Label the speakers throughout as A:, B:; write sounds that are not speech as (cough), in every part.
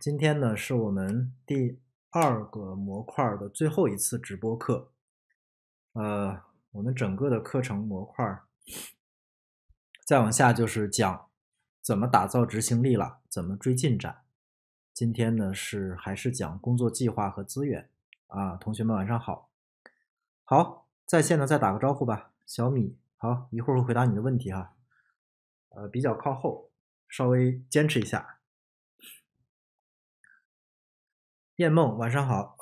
A: 今天呢是我们第二个模块的最后一次直播课，呃，我们整个的课程模块再往下就是讲怎么打造执行力了，怎么追进展。今天呢是还是讲工作计划和资源啊，同学们晚上好，好，在线呢再打个招呼吧，小米。好，一会儿会回答你的问题哈。呃，比较靠后，稍微坚持一下。
B: 燕梦，晚上好。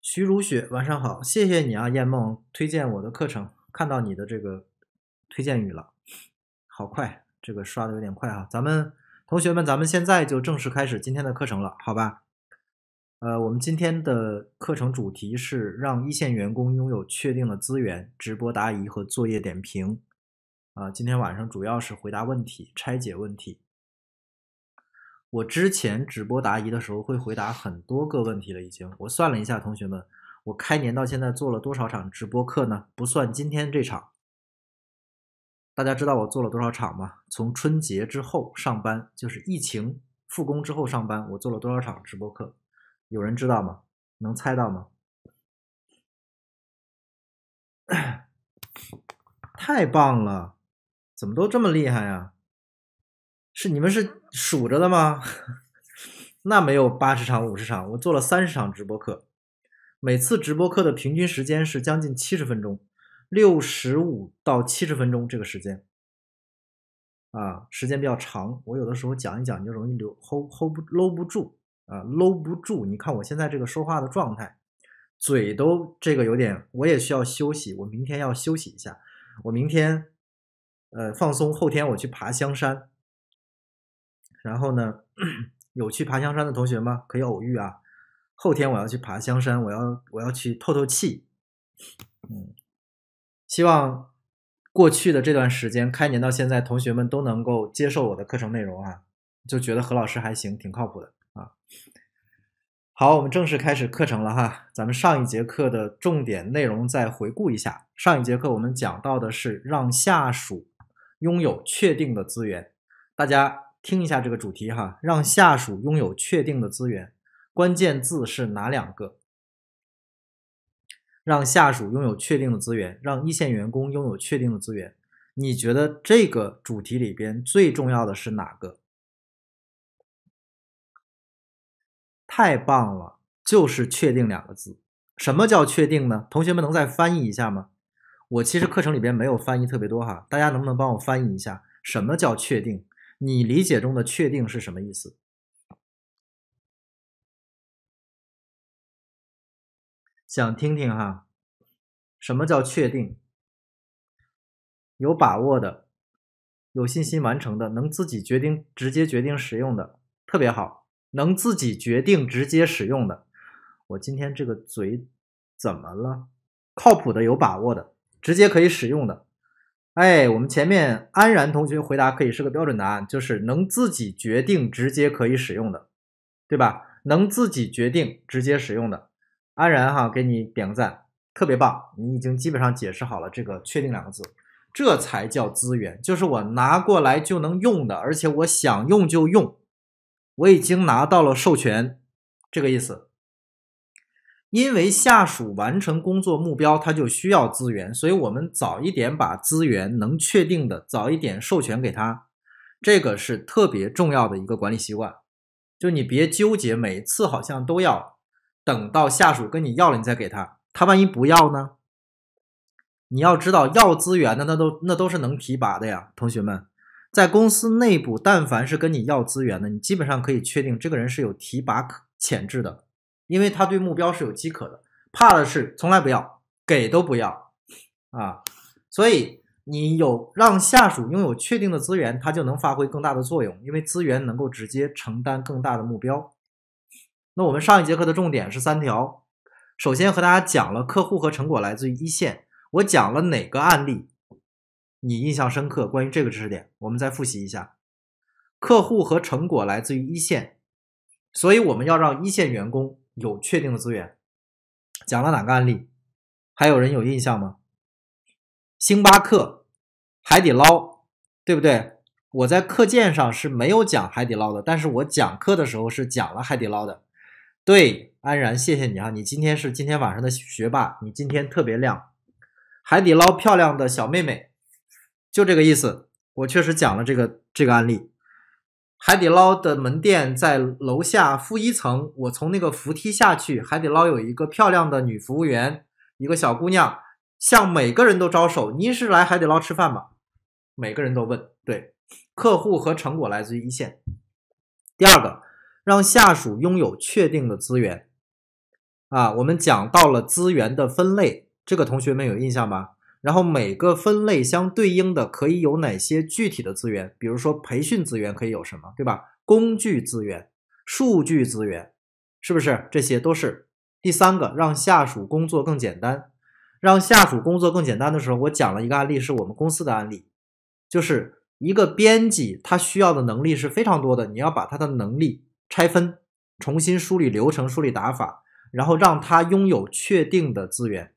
A: 徐如雪，晚上好，谢谢你啊，燕梦推荐我的课程，看到你的这个推荐语了，好快，这个刷的有点快啊。咱们同学们，咱们现在就正式开始今天的课程了，好吧？呃，我们今天的课程主题是让一线员工拥有确定的资源，直播答疑和作业点评。啊，今天晚上主要是回答问题、拆解问题。我之前直播答疑的时候会回答很多个问题了，已经。我算了一下，同学们，我开年到现在做了多少场直播课呢？不算今天这场，大家知道我做了多少场吗？从春节之后上班，就是疫情复工之后上班，我做了多少场直播课？有人知道吗？能猜到吗？(coughs) 太棒了！怎么都这么厉害呀？是你们是数着的吗？(laughs) 那没有八十场五十场，我做了三十场直播课，每次直播课的平均时间是将近七十分钟，六十五到七十分钟这个时间啊，时间比较长，我有的时候讲一讲就容易留 hold hold 不搂 o 不住。啊，搂不住！你看我现在这个说话的状态，嘴都这个有点，我也需要休息。我明天要休息一下，我明天呃放松，后天我去爬香山。然后呢，(clears throat) 有去爬香山的同学吗？可以偶遇啊。后天我要去爬香山，我要我要去透透气。嗯，希望过去的这段时间，开年到现在，同学们都能够接受我的课程内容啊，就觉得何老师还行，挺靠谱的。好，我们正式开始课程了哈。咱们上一节课的重点内容再回顾一下。上一节课我们讲到的是让下属拥有确定的资源。大家听一下这个主题哈，让下属拥有确定的资源，关键字是哪两个？让下属拥有确定的资源，让一线员工拥有确定的资源。你觉得这个主题里边最重要的是哪个？
B: 太棒了，就是确定
A: 两个字。什么叫确定呢？同学们能再翻译一下吗？我其实课程里边没有翻译特别多哈，大家能不能帮我翻译一下？什么叫确定？你理解中的确
B: 定是什么意思？想听听哈，什么叫确定？
A: 有把握的，有信心完成的，能自己决定、直接决定使用的，特别好。能自己决定直接使用的，我今天这个嘴怎么了？靠谱的有把握的，直接可以使用的。哎，我们前面安然同学回答可以是个标准答案，就是能自己决定直接可以使用的，对吧？能自己决定直接使用的，安然哈，给你点个赞，特别棒，你已经基本上解释好了这个“确定”两个字，这才叫资源，就是我拿过来就能用的，而且我想用就用。我已经拿到了授权，这个意思。因为下属完成工作目标，他就需要资源，所以我们早一点把资源能确定的早一点授权给他，这个是特别重要的一个管理习惯。就你别纠结，每次好像都要等到下属跟你要了你再给他，他万一不要呢？你要知道，要资源的那都那都是能提拔的呀，同学们。在公司内部，但凡是跟你要资源的，你基本上可以确定这个人是有提拔潜质的，因为他对目标是有饥渴的。怕的是从来不要，给都不要啊！所以你有让下属拥有确定的资源，他就能发挥更大的作用，因为资源能够直接承担更大的目标。那我们上一节课的重点是三条，首先和大家讲了客户和成果来自于一线，我讲了哪个案例？你印象深刻，关于这个知识点，我们再复习一下。客户和成果来自于一线，所以我们要让一线员工有确定的资源。讲了哪个案例？还有人有印象吗？星巴克、海底捞，对不对？我在课件上是没有讲海底捞的，但是我讲课的时候是讲了海底捞的。对，安然，谢谢你啊！你今天是今天晚上的学霸，你今天特别亮。海底捞漂亮的小妹妹。就这个意思，我确实讲了这个这个案例。海底捞的门店在楼下负一层，我从那个扶梯下去，海底捞有一个漂亮的女服务员，一个小姑娘向每个人都招手：“您是来海底捞吃饭吗？”每个人都问。对，客户和成果来自于一线。第二个，让下属拥有确定的资源。啊，我们讲到了资源的分类，这个同学们有印象吧？然后每个分类相对应的可以有哪些具体的资源？比如说培训资源可以有什么，对吧？工具资源、数据资源，是不是？这些都是第三个，让下属工作更简单。让下属工作更简单的时候，我讲了一个案例，是我们公司的案例，就是一个编辑，他需要的能力是非常多的。你要把他的能力拆分，重新梳理流程、梳理打法，然后让他拥有确定的资源。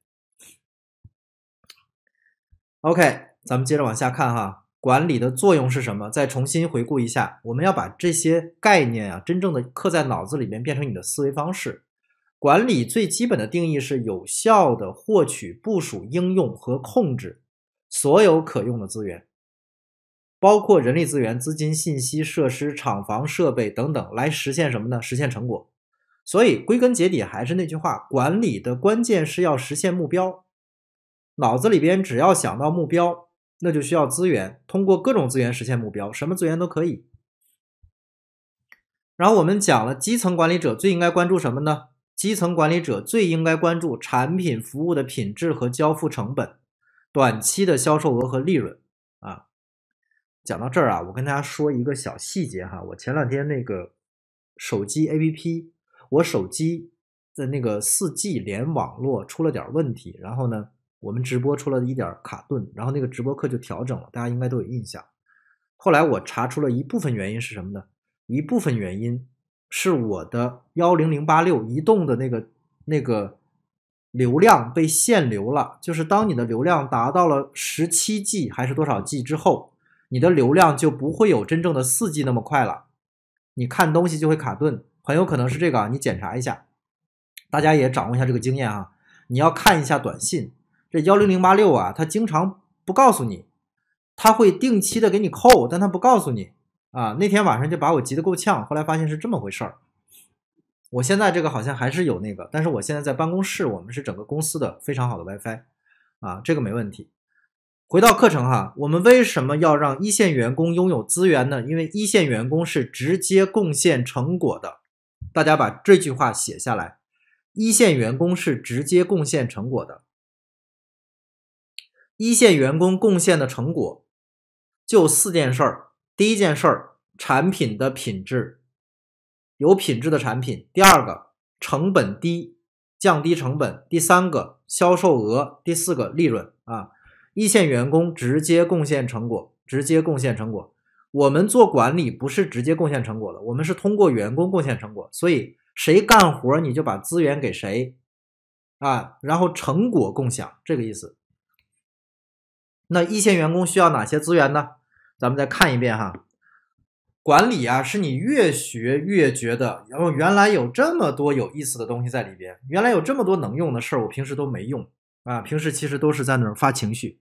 A: OK，咱们接着往下看哈。管理的作用是什么？再重新回顾一下，我们要把这些概念啊，真正的刻在脑子里面，变成你的思维方式。管理最基本的定义是有效的获取、部署、应用和控制所有可用的资源，包括人力资源、资金、信息、设施、厂房、设备等等，来实现什么呢？实现成果。所以归根结底还是那句话，管理的关键是要实现目标。脑子里边只要想到目标，那就需要资源，通过各种资源实现目标，什么资源都可以。然后我们讲了基层管理者最应该关注什么呢？基层管理者最应该关注产品服务的品质和交付成本，短期的销售额和利润啊。讲到这儿啊，我跟大家说一个小细节哈，我前两天那个手机 APP，我手机的那个 4G 连网络出了点问题，然后呢。我们直播出来的一点卡顿，然后那个直播课就调整了，大家应该都有印象。后来我查出了一部分原因是什么呢？一部分原因是我的幺零零八六移动的那个那个流量被限流了，就是当你的流量达到了十七 G 还是多少 G 之后，你的流量就不会有真正的四 G 那么快了，你看东西就会卡顿，很有可能是这个啊。你检查一下，大家也掌握一下这个经验啊，你要看一下短信。这幺零零八六啊，他经常不告诉你，他会定期的给你扣，但他不告诉你啊。那天晚上就把我急得够呛。后来发现是这么回事儿。我现在这个好像还是有那个，但是我现在在办公室，我们是整个公司的非常好的 WiFi 啊，这个没问题。回到课程哈，我们为什么要让一线员工拥有资源呢？因为一线员工是直接贡献成果的。大家把这句话写下来：一线员工是直接贡献成果的。一线员工贡献的成果就四件事儿：第一件事儿，产品的品质，有品质的产品；第二个，成本低，降低成本；第三个，销售额；第四个，利润啊。一线员工直接贡献成果，直接贡献成果。我们做管理不是直接贡献成果的，我们是通过员工贡献成果。所以谁干活，你就把资源给谁，啊，然后成果共享，这个意思。那一线员工需要哪些资源呢？咱们再看一遍哈。管理啊，是你越学越觉得，然后原来有这么多有意思的东西在里边，原来有这么多能用的事儿，我平时都没用啊。平时其实都是在那儿发情绪。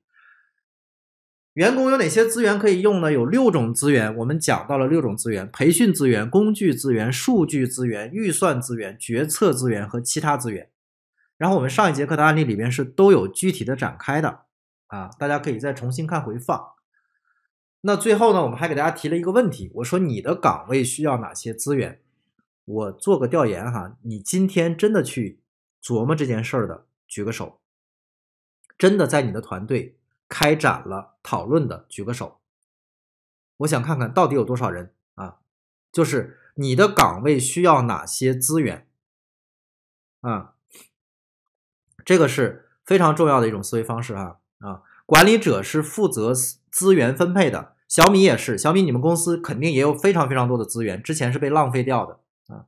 A: 员工有哪些资源可以用呢？有六种资源，我们讲到了六种资源：培训资源、工具资源、数据资源、预算资源、决策资源和其他资源。然后我们上一节课的案例里边是都有具体的展开的。啊，大家可以再重新看回放。那最后呢，我们还给大家提了一个问题，我说你的岗位需要哪些资源？我做个调研哈，你今天真的去琢磨这件事儿的举个手，真的在你的团队开展
B: 了讨论的举个手。我想看看到底有多少人啊，
A: 就是你的岗位需要哪些资源啊，这个是非常重要的一种思维方式啊。啊，管理者是负责资源分配的。小米也是，小米你们公司肯定也有非常非常多的资源，之前是被浪费掉的啊。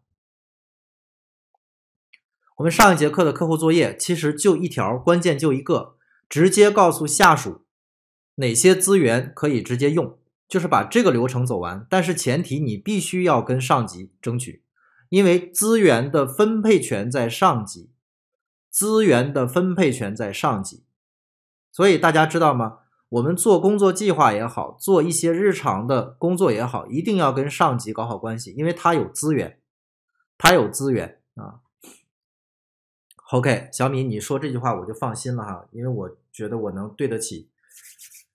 A: 我们上一节课的课后作业其实就一条，关键就一个，直接告诉下属哪些资源可以直接用，就是把这个流程走完。但是前提你必须要跟上级争取，因为资源的分配权在上级，资源的分配权在上级。所以大家知道吗？我们做工作计划也好，做一些日常的工作也好，一定要跟上级搞好关系，因为他有资源，他有资源啊。OK，小米，你说这句话我就放心了哈，因为我觉得我能对得起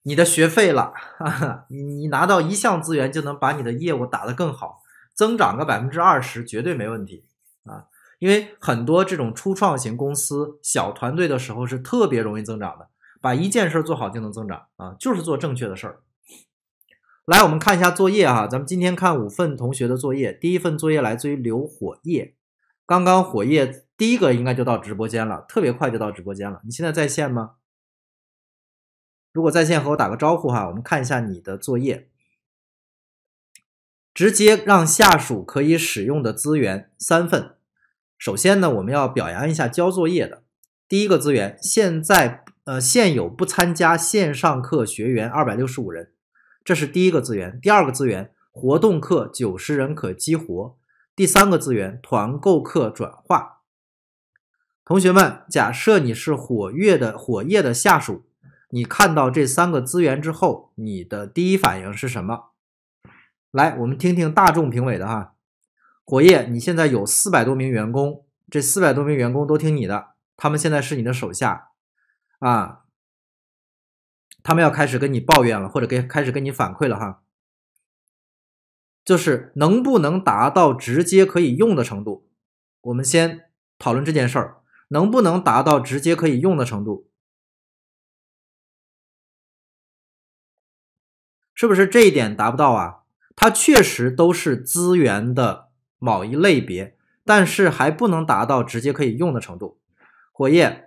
A: 你的学费了。(laughs) 你你拿到一项资源，就能把你的业务打得更好，增长个百分之二十绝对没问题啊。因为很多这种初创型公司、小团队的时候是特别容易增长的。把一件事做好就能增长啊，就是做正确的事儿。来，我们看一下作业哈，咱们今天看五份同学的作业。第一份作业来自于刘火叶，刚刚火叶第一个应该就到直播间了，特别快就到直播间了。你现在在线吗？如果在线和我打个招呼哈，我们看一下你的作业。直接让下属可以使用的资源三份。首先呢，我们要表扬一下交作业的。第一个资源现在。呃，现有不参加线上课学员二百六十五人，这是第一个资源。第二个资源，活动课九十人可激活。第三个资源，团购课转化。同学们，假设你是火月的火叶的下属，你看到这三个资源之后，你的第一反应是什么？来，我们听听大众评委的哈。火叶，你现在有四百多名员工，这四百多名员工都听你的，他们现在是你的手下。啊，他们要开始跟你抱怨了，或者给开始跟你反馈了哈，就是能不能达到直接可以用的程度？我们先讨论这件事儿，能不能达到直接可以用的程度？是不是这一点达不到啊？它确实都是资源的某一类别，但是还不能达到直接可以用的程度。火焰。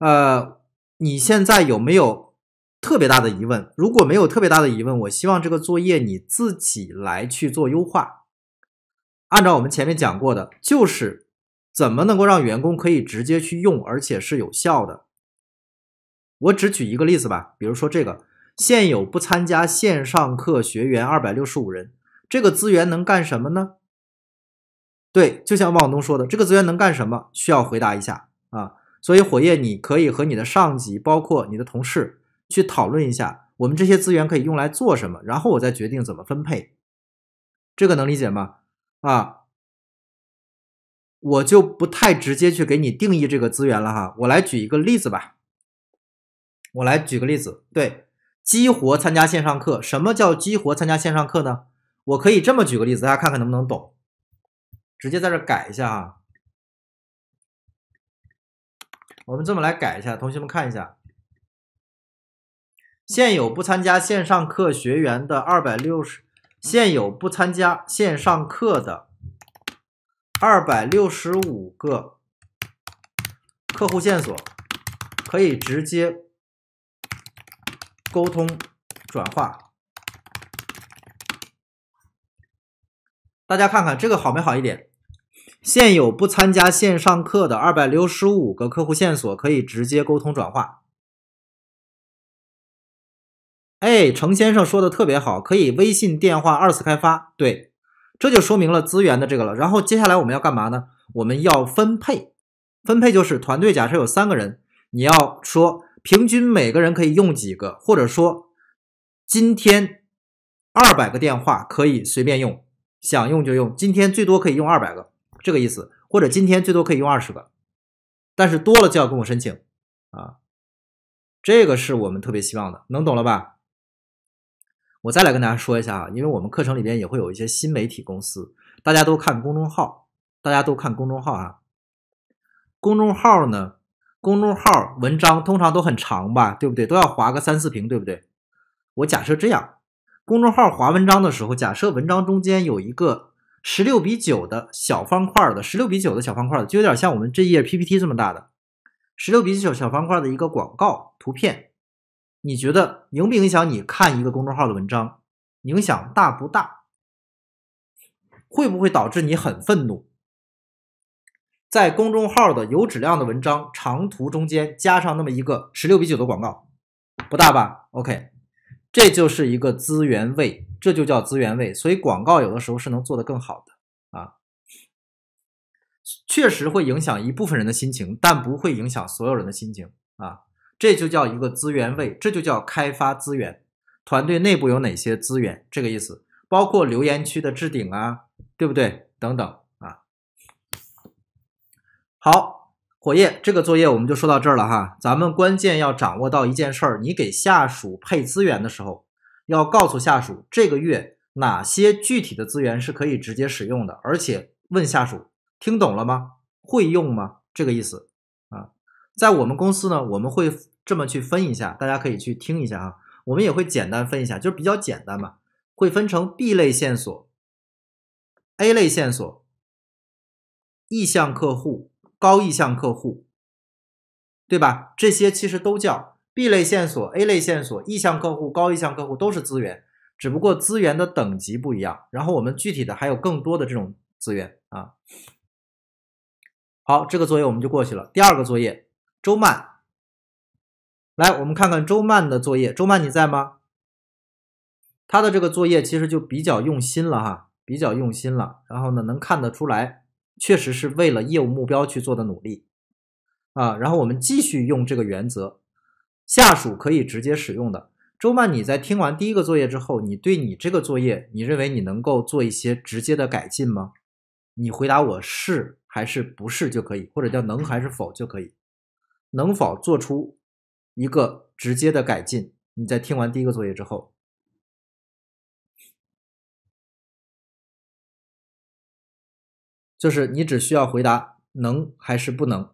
A: 呃，你现在有没有特别大的疑问？如果没有特别大的疑问，我希望这个作业你自己来去做优化。按照我们前面讲过的，就是怎么能够让员工可以直接去用，而且是有效的。我只举一个例子吧，比如说这个现有不参加线上课学员二百六十五人，这个资源能干什么呢？对，就像汪东说的，这个资源能干什么？需要回答一下啊。所以，火焰，你可以和你的上级，包括你的同事，去讨论一下，我们这些资源可以用来做什么，然后我再决定怎么分配。这个能理解吗？啊，我就不太直接去给你定义这个资源了哈。我来举一个例子吧。我来举个例子，对，激活参加线上课。什么叫激活参加线上课呢？我可以这么举个例子，大家看看能不能懂。直接在这改一下哈。我们这么来改一下，同学们看一下，现有不参加线上课学员的二百六十，现有不参加线上课的二百六十五个客户线索，可以直接沟通转化。大家看看这个好没好一点？现有不参加线上课的二百六十五个客户线索可以直接沟通转化。哎，程先生说的特别好，可以微信电话二次开发。对，这就说明了资源的这个了。然后接下来我们要干嘛呢？我们要分配，分配就是团队假设有三个人，你要说平均每个人可以用几个，或者说今天二百个电话可以随便用，想用就用，今天最多可以用二百个。这个意思，或者今天最多可以用二十个，但是多了就要跟我申请啊。这个是我们特别希望的，能懂了吧？我再来跟大家说一下啊，因为我们课程里边也会有一些新媒体公司，大家都看公众号，大家都看公众号啊。公众号呢，公众号文章通常都很长吧，对不对？都要划个三四屏，对不对？我假设这样，公众号划文章的时候，假设文章中间有一个。十六比九的小方块的，十六比九的小方块的，就有点像我们这一页 PPT 这么大的，十六比九小方块的一个广告图片，你觉得影不影响你看一个公众号的文章？影响大不大？会不会导致你很愤怒？在公众号的有质量的文章长图中间加上那么一个十六比九的广告，不大吧？OK。这就是一个资源位，这就叫资源位。所以广告有的时候是能做得更好的啊，确实会影响一部分人的心情，但不会影响所有人的心情啊。这就叫一个资源位，这就叫开发资源。团队内部有哪些资源？这个意思，包括留言区的置顶啊，对不对？等等啊。好。火焰这个作业我们就说到这儿了哈。咱们关键要掌握到一件事儿，你给下属配资源的时候，要告诉下属这个月哪些具体的资源是可以直接使用的，而且问下属听懂了吗？会用吗？这个意思啊。在我们公司呢，我们会这么去分一下，大家可以去听一下啊。我们也会简单分一下，就是比较简单嘛，会分成 B 类线索、A 类线索、意向客户。高意向客户，对吧？这些其实都叫 B 类线索、A 类线索、意向客户、高意向客户都是资源，只不过资源的等级不一样。然后我们具体的还有更多的这种
B: 资源啊。
A: 好，这个作业我们就过去了。第二个作业，周曼，来，我们看看周曼的作业。周曼，你在吗？他的这个作业其实就比较用心了哈，比较用心了。然后呢，能看得出来。确实是为了业务目标去做的努力，啊，然后我们继续用这个原则，下属可以直接使用的。周曼，你在听完第一个作业之后，你对你这个作业，你认为你能够做一些直接的改进吗？你回答我是还是不是就可以，或者叫能还是否就可以，能否做出一个直接的改进？你在听
B: 完第一个作业之后。就是你只需要回答能还是不能，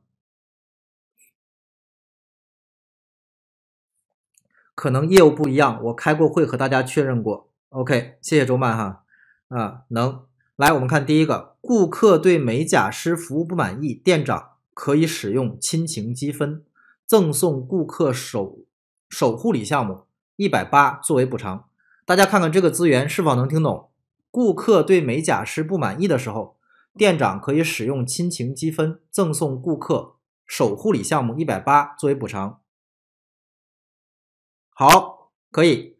B: 可能业务
A: 不一样，我开过会和大家确认过。OK，谢谢周曼哈啊，能。来，我们看第一个，顾客对美甲师服务不满意，店长可以使用亲情积分赠送顾客手手护理项目一百八作为补偿。大家看看这个资源是否能听懂？顾客对美甲师不满意的时候。店长可以使用亲情积分赠送顾客手护理项目一百八作为补偿。好，可以。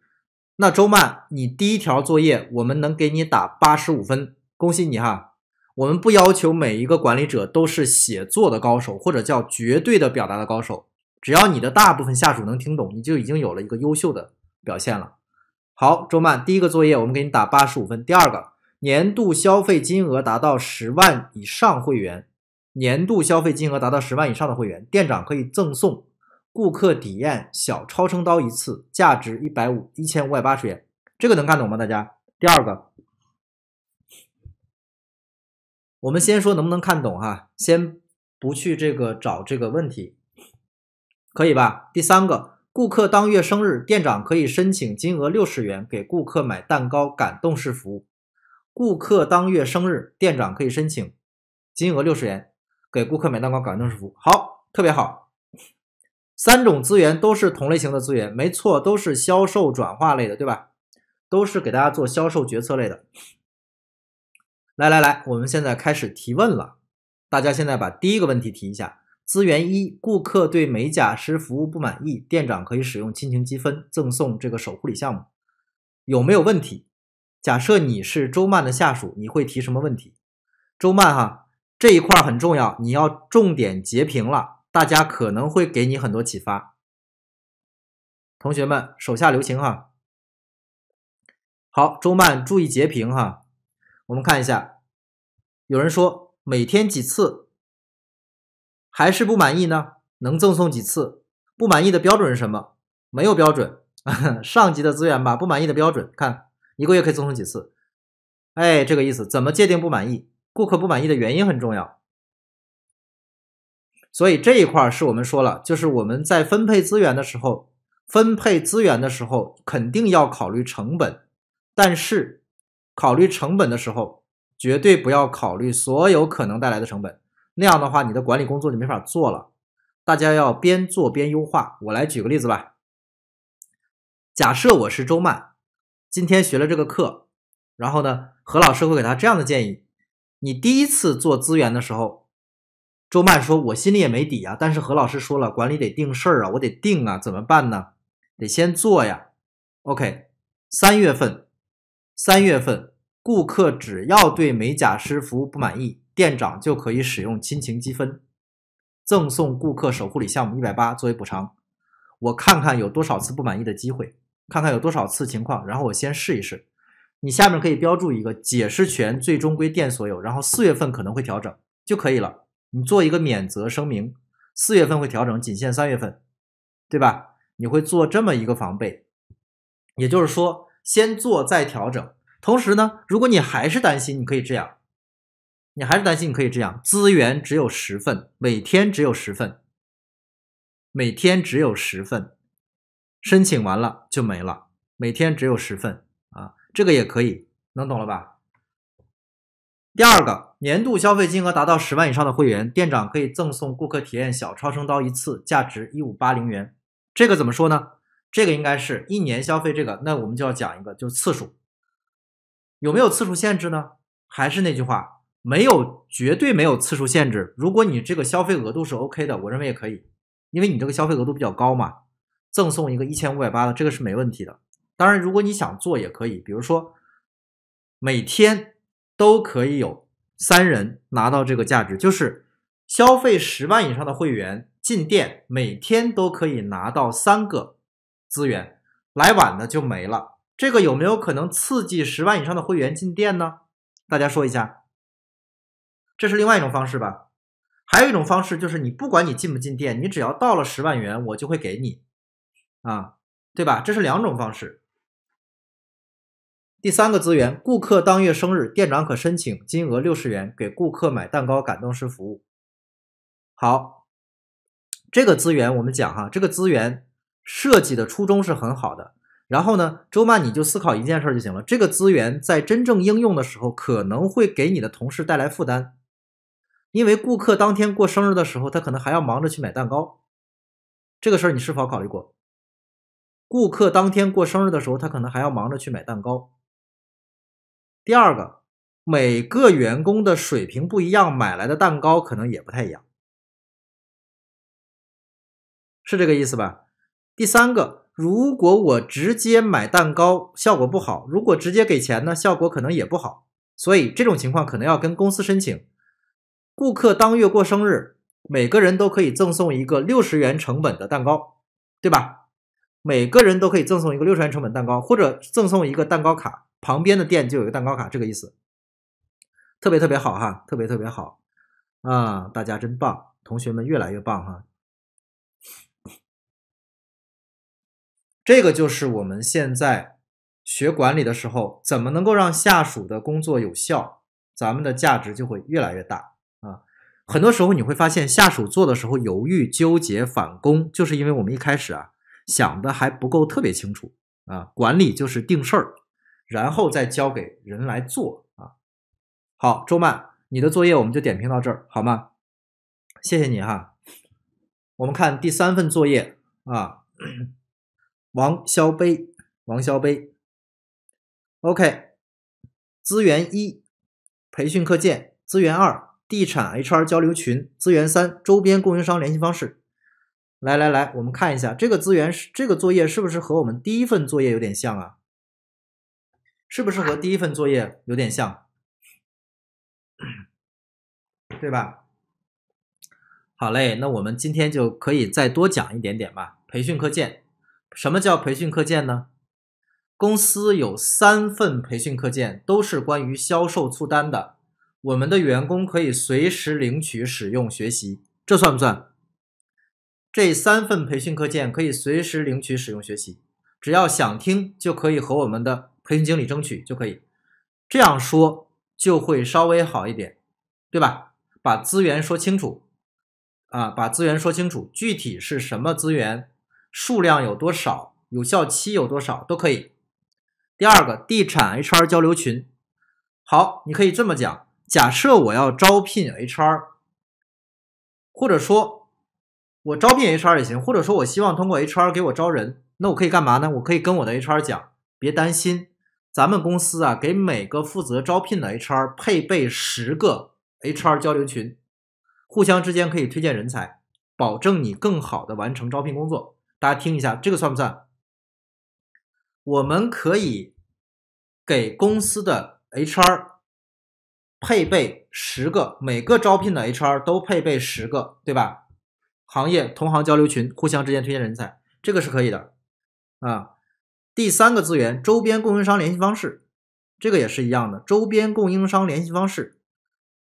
A: 那周曼，你第一条作业我们能给你打八十五分，恭喜你哈。我们不要求每一个管理者都是写作的高手，或者叫绝对的表达的高手，只要你的大部分下属能听懂，你就已经有了一个优秀的表现了。好，周曼，第一个作业我们给你打八十五分，第二个。年度消费金额达到十万以上会员，年度消费金额达到十万以上的会员，店长可以赠送顾客体验小超声刀一次，价值一百五一千五百八十元，这个能看懂吗？大家？第二个，我们先说能不能看懂哈，先不去这个找这个问题，可以吧？第三个，顾客当月生日，店长可以申请金额六十元给顾客买蛋糕，感动式服务。顾客当月生日，店长可以申请，金额六十元，给顾客买蛋糕、搞动式服务，好，特别好。三种资源都是同类型的资源，没错，都是销售转化类的，对吧？都是给大家做销售决策类的。来来来，我们现在开始提问了，大家现在把第一个问题提一下。资源一，顾客对美甲师服务不满意，店长可以使用亲情积分赠送这个手护理项目，有没有问题？假设你是周曼的下属，你会提什么问题？周曼哈这一块很重要，你要重点截屏了，大家可能会给你很多启发。同学们手下留情哈。好，周曼注意截屏哈。我们看一下，有人说每天几次还是不满意呢？能赠送几次？不满意的标准是什么？没有标准，(laughs) 上级的资源吧？不满意的标准看。一个月可以赠送几次？哎，这个意思怎么界定不满意？顾客不满意的原因很重要，所以这一块是我们说了，就是我们在分配资源的时候，分配资源的时候肯定要考虑成本，但是考虑成本的时候，绝对不要考虑所有可能带来的成本，那样的话你的管理工作就没法做了。大家要边做边优化。我来举个例子吧，假设我是周曼。今天学了这个课，然后呢，何老师会给他这样的建议：你第一次做资源的时候，周曼说：“我心里也没底啊。”但是何老师说了：“管理得定事儿啊，我得定啊，怎么办呢？得先做呀。”OK，三月份，三月份，顾客只要对美甲师服务不满意，店长就可以使用亲情积分，赠送顾客手护理项目一百八作为补偿。我看看有多少次不满意的机会。看看有多少次情况，然后我先试一试。你下面可以标注一个解释权最终归店所有，然后四月份可能会调整就可以了。你做一个免责声明，四月份会调整，仅限三月份，对吧？你会做这么一个防备，也就是说先做再调整。同时呢，如果你还是担心，你可以这样，你还是担心，你可以这样。资源只有十份，每天只有十份，每天只有十份。申请完了就没了，每天只有十份啊，这个也可以，能懂了吧？第二个，年度消费金额达到十万以上的会员，店长可以赠送顾客体验小超声刀一次，价值一五八零元。这个怎么说呢？这个应该是一年消费这个，那我们就要讲一个，就是次数，有没有次数限制呢？还是那句话，没有，绝对没有次数限制。如果你这个消费额度是 OK 的，我认为也可以，因为你这个消费额度比较高嘛。赠送一个一千五百八的，这个是没问题的。当然，如果你想做也可以，比如说每天都可以有三人拿到这个价值，就是消费十万以上的会员进店，每天都可以拿到三个资源，来晚的就没了。这个有没有可能刺激十万以上的会员进店呢？大家说一下，这是另外一种方式吧？还有一种方式就是，你不管你进不进店，你只要到了十万元，我就会给你。啊，对吧？这是两种方式。第三个资源，顾客当月生日，店长可申请金额六十元给顾客买蛋糕，感动式服务。好，这个资源我们讲哈，这个资源设计的初衷是很好的。然后呢，周曼，你就思考一件事就行了：这个资源在真正应用的时候，可能会给你的同事带来负担，因为顾客当天过生日的时候，他可能还要忙着去买蛋糕，这个事儿你是否考虑过？顾客当天过生日的时候，他可能还要忙着去买蛋糕。第二个，每个员工的水平不一样，买来的蛋糕可能也不太一样，是这个意思吧？第三个，如果我直接买蛋糕效果不好，如果直接给钱呢，效果可能也不好。所以这种情况可能要跟公司申请。顾客当月过生日，每个人都可以赠送一个六十元成本的蛋糕，对吧？每个人都可以赠送一个六十元成本蛋糕，或者赠送一个蛋糕卡，旁边的店就有一个蛋糕卡，这个意思，特别特别好哈，特别特别好啊！大家真棒，同学们越来越棒
B: 哈。这个就是我们
A: 现在学管理的时候，怎么能够让下属的工作有效，咱们的价值就会越来越大啊。很多时候你会发现，下属做的时候犹豫、纠结、返工，就是因为我们一开始啊。想的还不够特别清楚啊！管理就是定事儿，然后再交给人来做啊。好，周曼，你的作业我们就点评到这儿好吗？谢谢你哈。我们看第三份作业啊，王肖杯，王肖杯。OK，资源一培训课件，资源二地产 HR 交流群，资源三周边供应商联系方式。来来来，我们看一下这个资源是这个作业是不是和我们第一份作业有点像啊？是不是和第一份作业有点像？对吧？好嘞，那我们今天就可以再多讲一点点吧。培训课件，什么叫培训课件呢？公司有三份培训课件，都是关于销售促单的，我们的员工可以随时领取、使用、学习，这算不算？这三份培训课件可以随时领取使用学习，只要想听就可以和我们的培训经理争取就可以。这样说就会稍微好一点，对吧？把资源说清楚啊，把资源说清楚，具体是什么资源，数量有多少，有效期有多少都可以。第二个，地产 HR 交流群，好，你可以这么讲：假设我要招聘 HR，或者说。我招聘 HR 也行，或者说我希望通过 HR 给我招人，那我可以干嘛呢？我可以跟我的 HR 讲，别担心，咱们公司啊，给每个负责招聘的 HR 配备十个 HR 交流群，互相之间可以推荐人才，保证你更好的完成招聘工作。大家听一下，这个算不算？我们可以给公司的 HR 配备十个，每个招聘的 HR 都配备十个，对吧？行业同行交流群，互相之间推荐人才，这个是可以的啊。第三个资源，周边供应商联系方式，这个也是一样的。周边供应商联系方式，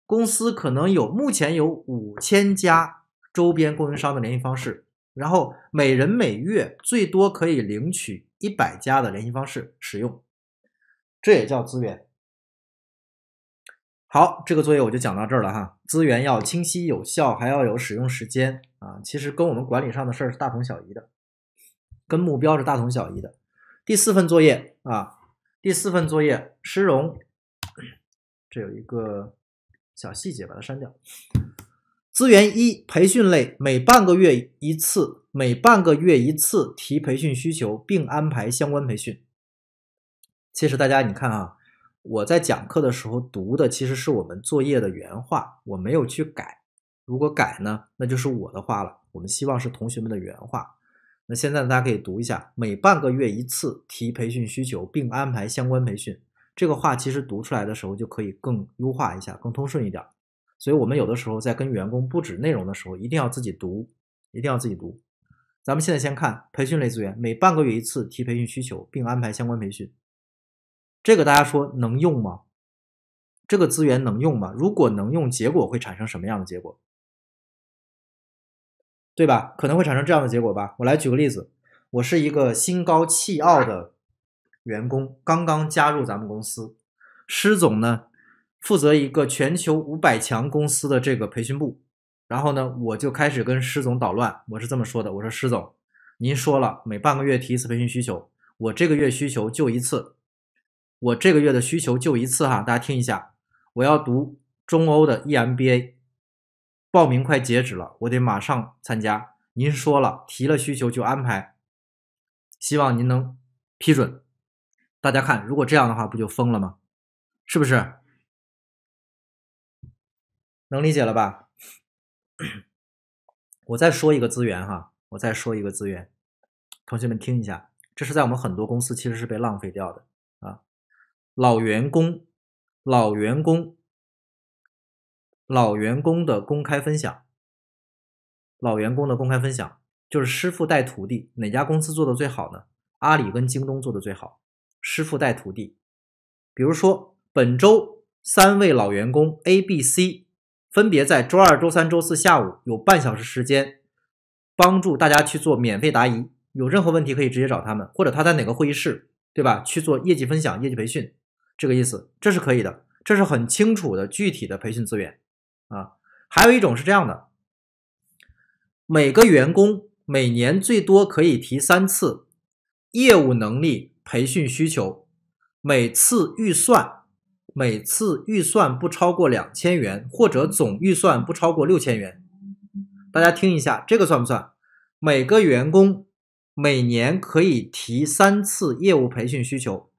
A: 公司可能有，目前有五千家周边供应商的联系方式，然后每人每月最多可以领取一百家的联系方式使用，这也叫资源。好，这个作业我就讲到这儿了哈。资源要清晰有效，还要有使用时间。啊，其实跟我们管理上的事儿是大同小异的，跟目标是大同小异的。第四份作业啊，第四份作业，石荣，这有一个小细节，把它删掉。资源一，培训类，每半个月一次，每半个月一次提培训需求并安排相关培训。其实大家你看啊，我在讲课的时候读的其实是我们作业的原话，我没有去改。如果改呢，那就是我的话了。我们希望是同学们的原话。那现在大家可以读一下：每半个月一次提培训需求，并安排相关培训。这个话其实读出来的时候就可以更优化一下，更通顺一点。所以我们有的时候在跟员工布置内容的时候，一定要自己读，一定要自己读。咱们现在先看培训类资源：每半个月一次提培训需求，并安排相关培训。这个大家说能用吗？这个资源能用吗？如果能用，结果会产生什么样的结果？对吧？可能会产生这样的结果吧。我来举个例子，我是一个心高气傲的员工，刚刚加入咱们公司。施总呢，负责一个全球五百强公司的这个培训部。然后呢，我就开始跟施总捣乱。我是这么说的：我说施总，您说了每半个月提一次培训需求，我这个月需求就一次，我这个月的需求就一次哈。大家听一下，我要读中欧的 EMBA。报名快截止了，我得马上参加。您说了，提了需求就安排，希望您能批准。大家看，如果这样的话，不就疯了吗？是不是？
B: 能理解了吧？我再
A: 说一个资源哈，我再说一个资源，同学们听一下，这是在我们很多公司其实是被浪费掉的啊，老员工，老员工。老员工的公开分享，老员工的公开分享就是师傅带徒弟。哪家公司做的最好呢？阿里跟京东做的最好。师傅带徒弟，比如说本周三位老员工 A、B、C 分别在周二、周三、周四下午有半小时时间，帮助大家去做免费答疑。有任何问题可以直接找他们，或者他在哪个会议室，对吧？去做业绩分享、业绩培训，这个意思，这是可以的，这是很清楚的、具体的培训资源。啊，还有一种是这样的：每个员工每年最多可以提三次业务能力培训需求，每次预算，每次预算不超过两千元，或者总预算不超过六千元。大家听一下，这个算不算？每个员工每年可以提三次业务培训需求。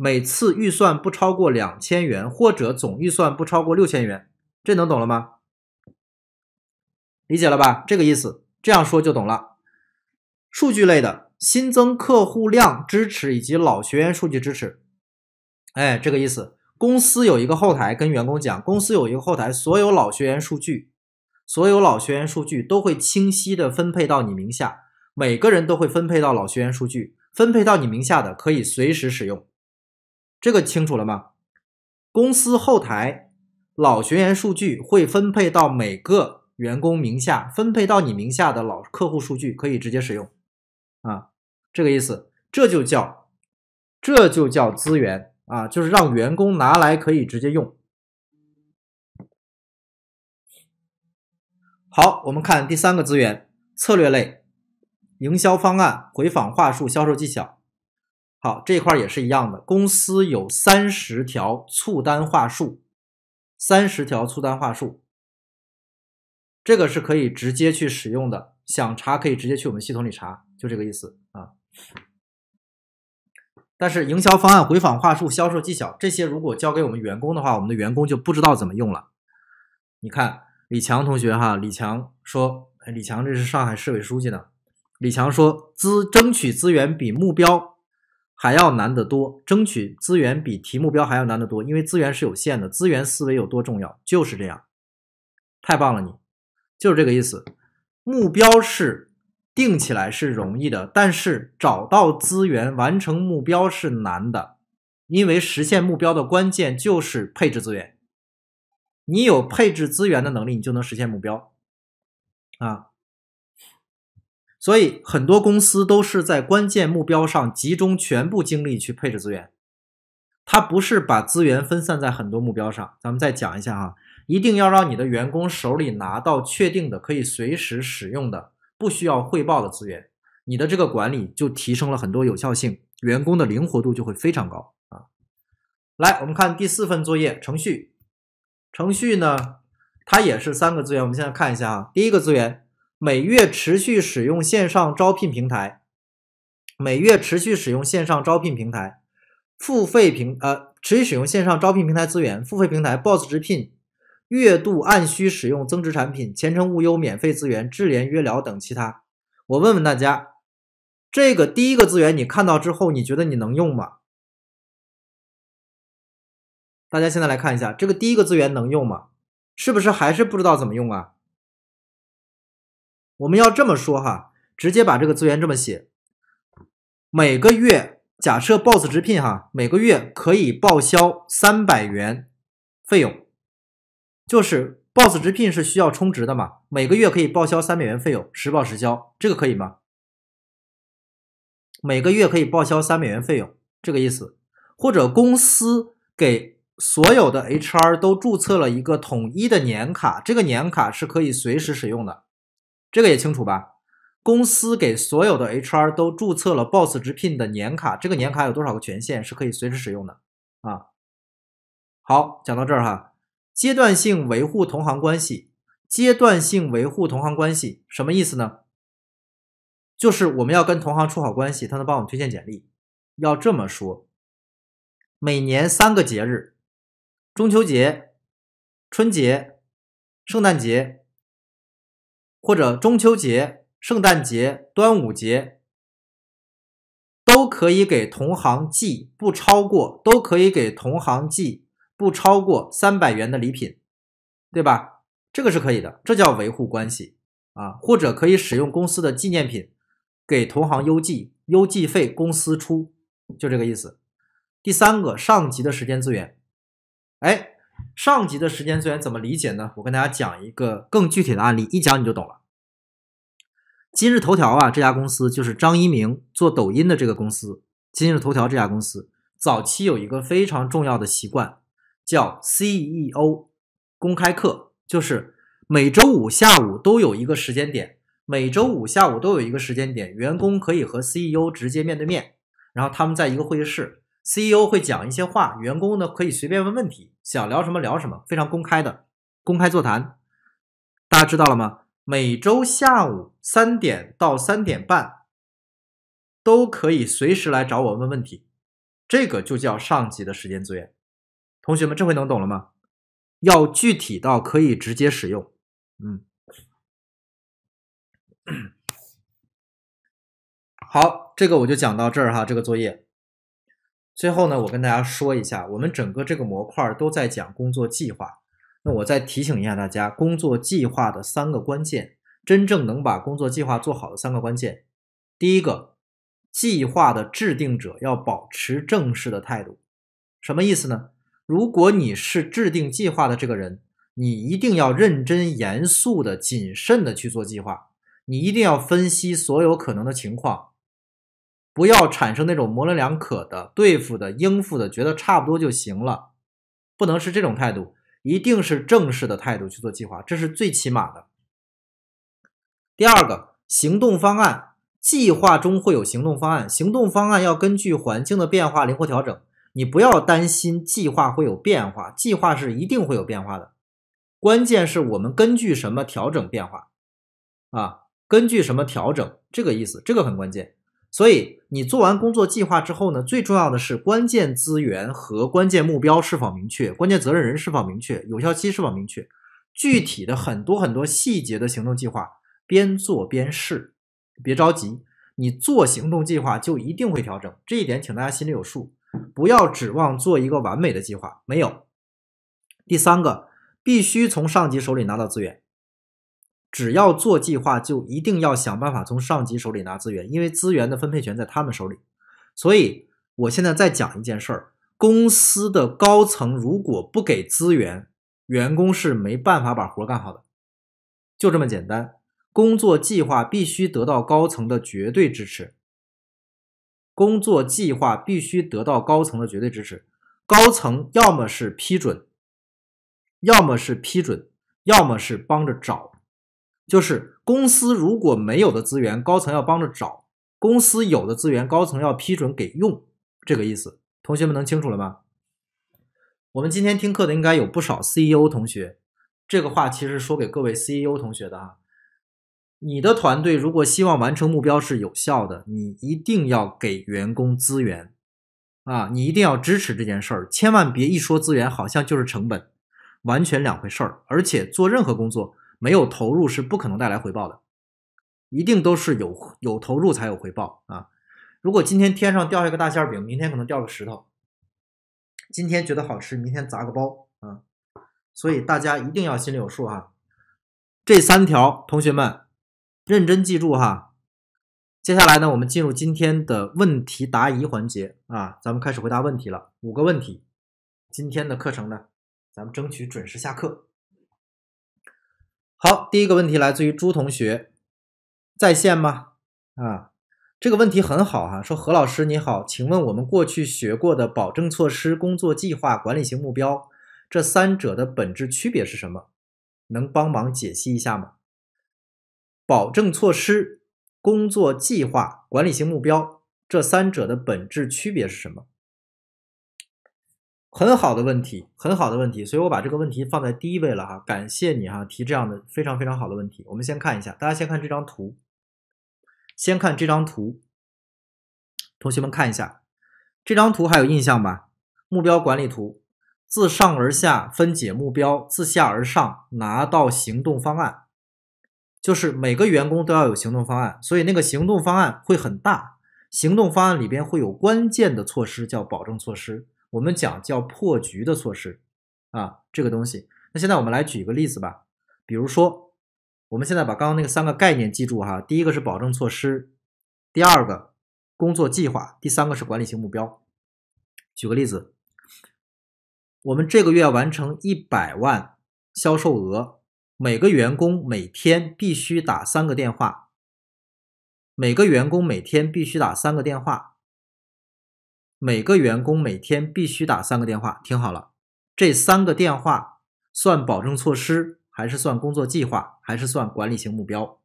A: 每次预算不超过两千元，或者总预算不超过六千元，这能懂了吗？理解了吧？这个意思这样说就懂了。数据类的新增客户量支持以及老学员数据支持，哎，这个意思。公司有一个后台跟员工讲，公司有一个后台，所有老学员数据，所有老学员数据都会清晰的分配到你名下，每个人都会分配到老学员数据，分配到你名下的可以随时使用。这个清楚了吗？公司后台老学员数据会分配到每个员工名下，分配到你名下的老客户数据可以直接使用，啊，这个意思，这就叫这就叫资源啊，就是让员工拿来可以直接用。好，我们看第三个资源，策略类，营销方案、回访话术、销售技巧。好，这块也是一样的。公司有三十条促单话术，三十条促单话术，这个是可以直接去使用的。想查可以直接去我们系统里查，就这个意思啊。但是营销方案、回访话术、销售技巧这些，如果交给我们员工的话，我们的员工就不知道怎么用了。你看，李强同学哈，李强说：“李强，这是上海市委书记呢。”李强说：“资争取资源比目标。”还要难得多，争取资源比提目标还要难得多，因为资源是有限的。资源思维有多重要，就是这样。太棒了，你就是这个意思。目标是定起来是容易的，但是找到资源、完成目标是难的，因为实现目标的关键就是配置资源。你有配置资源的能力，你就能实现目标。啊。所以很多公司都是在关键目标上集中全部精力去配置资源，它不是把资源分散在很多目标上。咱们再讲一下啊，一定要让你的员工手里拿到确定的、可以随时使用的、不需要汇报的资源，你的这个管理就提升了很多有效性，员工的灵活度就会非常高啊。来，我们看第四份作业程序，程序呢，它也是三个资源。我们现在看一下啊，第一个资源。每月持续使用线上招聘平台，每月持续使用线上招聘平台，付费平呃持续使用线上招聘平台资源，付费平台 BOSS 直聘，月度按需使用增值产品，前程无忧免费资源，智联约聊等其他。我问问大家，这个第一个资源你看到之后，你觉得你能用吗？大家现在来看一下，这个第一个资源能用吗？是不是还是不知道怎么用啊？我们要这么说哈，直接把这个资源这么写：每个月假设 boss 直聘哈，每个月可以报销三百元费用，就是 boss 直聘是需要充值的嘛，每个月可以报销三百元费用，实报实销，这个可以吗？每个月可以报销三百元费用，这个意思，或者公司给所有的 HR 都注册了一个统一的年卡，这个年卡是可以随时使用的。这个也清楚吧？公司给所有的 HR 都注册了 Boss 直聘的年卡，这个年卡有多少个权限是可以随时使用的？啊，好，讲到这儿哈，阶段性维护同行关系，阶段性维护同行关系什么意思呢？就是我们要跟同行处好关系，他能帮我们推荐简历。要这么说，每年三个节日：
B: 中秋节、春节、圣诞节。
A: 或者中秋节、圣诞节、端午节，都可以给同行寄不超过都可以给同行寄不超过三百元的礼品，对吧？这个是可以的，这叫维护关系啊。或者可以使用公司的纪念品给同行邮寄，邮寄费公司出，就这个意思。第三个，上级的时间资源，哎。上级的时间资源怎么理解呢？我跟大家讲一个更具体的案例，一讲你就懂了。今日头条啊，这家公司就是张一鸣做抖音的这个公司，今日头条这家公司早期有一个非常重要的习惯，叫 CEO 公开课，就是每周五下午都有一个时间点，每周五下午都有一个时间点，员工可以和 CEO 直接面对面，然后他们在一个会议室。CEO 会讲一些话，员工呢可以随便问问题，想聊什么聊什么，非常公开的公开座谈。大家知道了吗？每周下午三点到三点半，都可以随时来找我问问题。这个就叫上级的时间资源。同学们，这回能懂了吗？要具体到可以直接使用。
B: 嗯，(coughs) 好，这个我就讲到
A: 这儿哈，这个作业。最后呢，我跟大家说一下，我们整个这个模块都在讲工作计划。那我再提醒一下大家，工作计划的三个关键，真正能把工作计划做好的三个关键。第一个，计划的制定者要保持正式的态度，什么意思呢？如果你是制定计划的这个人，你一定要认真、严肃的、谨慎的去做计划，你一定要分析所有可能的情况。不要产生那种模棱两可的对付的应付的，觉得差不多就行了，不能是这种态度，一定是正式的态度去做计划，这是最起码的。第二个行动方案计划中会有行动方案，行动方案要根据环境的变化灵活调整。你不要担心计划会有变化，计划是一定会有变化的，关键是我们根据什么调整变化啊？根据什么调整？这个意思，这个很关键。所以，你做完工作计划之后呢，最重要的是关键资源和关键目标是否明确，关键责任人是否明确，有效期是否明确，具体的很多很多细节的行动计划，边做边试，别着急，你做行动计划就一定会调整，这一点请大家心里有数，不要指望做一个完美的计划，没有。第三个，必须从上级手里拿到资源。只要做计划，就一定要想办法从上级手里拿资源，因为资源的分配权在他们手里。所以，我现在再讲一件事儿：公司的高层如果不给资源，员工是没办法把活干好的，就这么简单。工作计划必须得到高层的绝对支持。工作计划必须得到高层的绝对支持。高层要么是批准，要么是批准，要么是帮着找。就是公司如果没有的资源，高层要帮着找；公司有的资源，高层要批准给用。这个意思，同学们能清楚了吧？我们今天听课的应该有不少 CEO 同学，这个话其实说给各位 CEO 同学的啊。你的团队如果希望完成目标是有效的，你一定要给员工资源啊，你一定要支持这件事儿，千万别一说资源好像就是成本，完全两回事儿。而且做任何工作。没有投入是不可能带来回报的，一定都是有有投入才有回报啊！如果今天天上掉下个大馅饼，明天可能掉个石头。今天觉得好吃，明天砸个包啊！所以大家一定要心里有数哈。这三条同学们认真记住哈。接下来呢，我们进入今天的问题答疑环节啊，咱们开始回答问题了。五个问题，今天的课程呢，咱们争取准时下课。好，第一个问题来自于朱同学，在线吗？啊，这个问题很好哈。说何老师你好，请问我们过去学过的保证措施、工作计划、管理型目标，这三者的本质区别是什么？能帮忙解析一下吗？保证措施、工作计划、管理型目标，这三者的本质区别是什么？很好的问题，很好的问题，所以我把这个问题放在第一位了哈。感谢你哈，提这样的非常非常好的问题。我们先看一下，大家先看这张图，先看这张图。同学们看一下这张图，还有印象吧？目标管理图，自上而下分解目标，自下而上拿到行动方案。就是每个员工都要有行动方案，所以那个行动方案会很大。行动方案里边会有关键的措施，叫保证措施。我们讲叫破局的措施，啊，这个东西。那现在我们来举个例子吧。比如说，我们现在把刚刚那个三个概念记住哈。第一个是保证措施，第二个工作计划，第三个是管理性目标。举个例子，我们这个月要完成一百万销售额，每个员工每天必须打三个电话，每个员工每天必须打三个电话。每个员工每天必须打三个电话，听好了，这三个电话算保证措施还是算工作计划还是算管理型目标？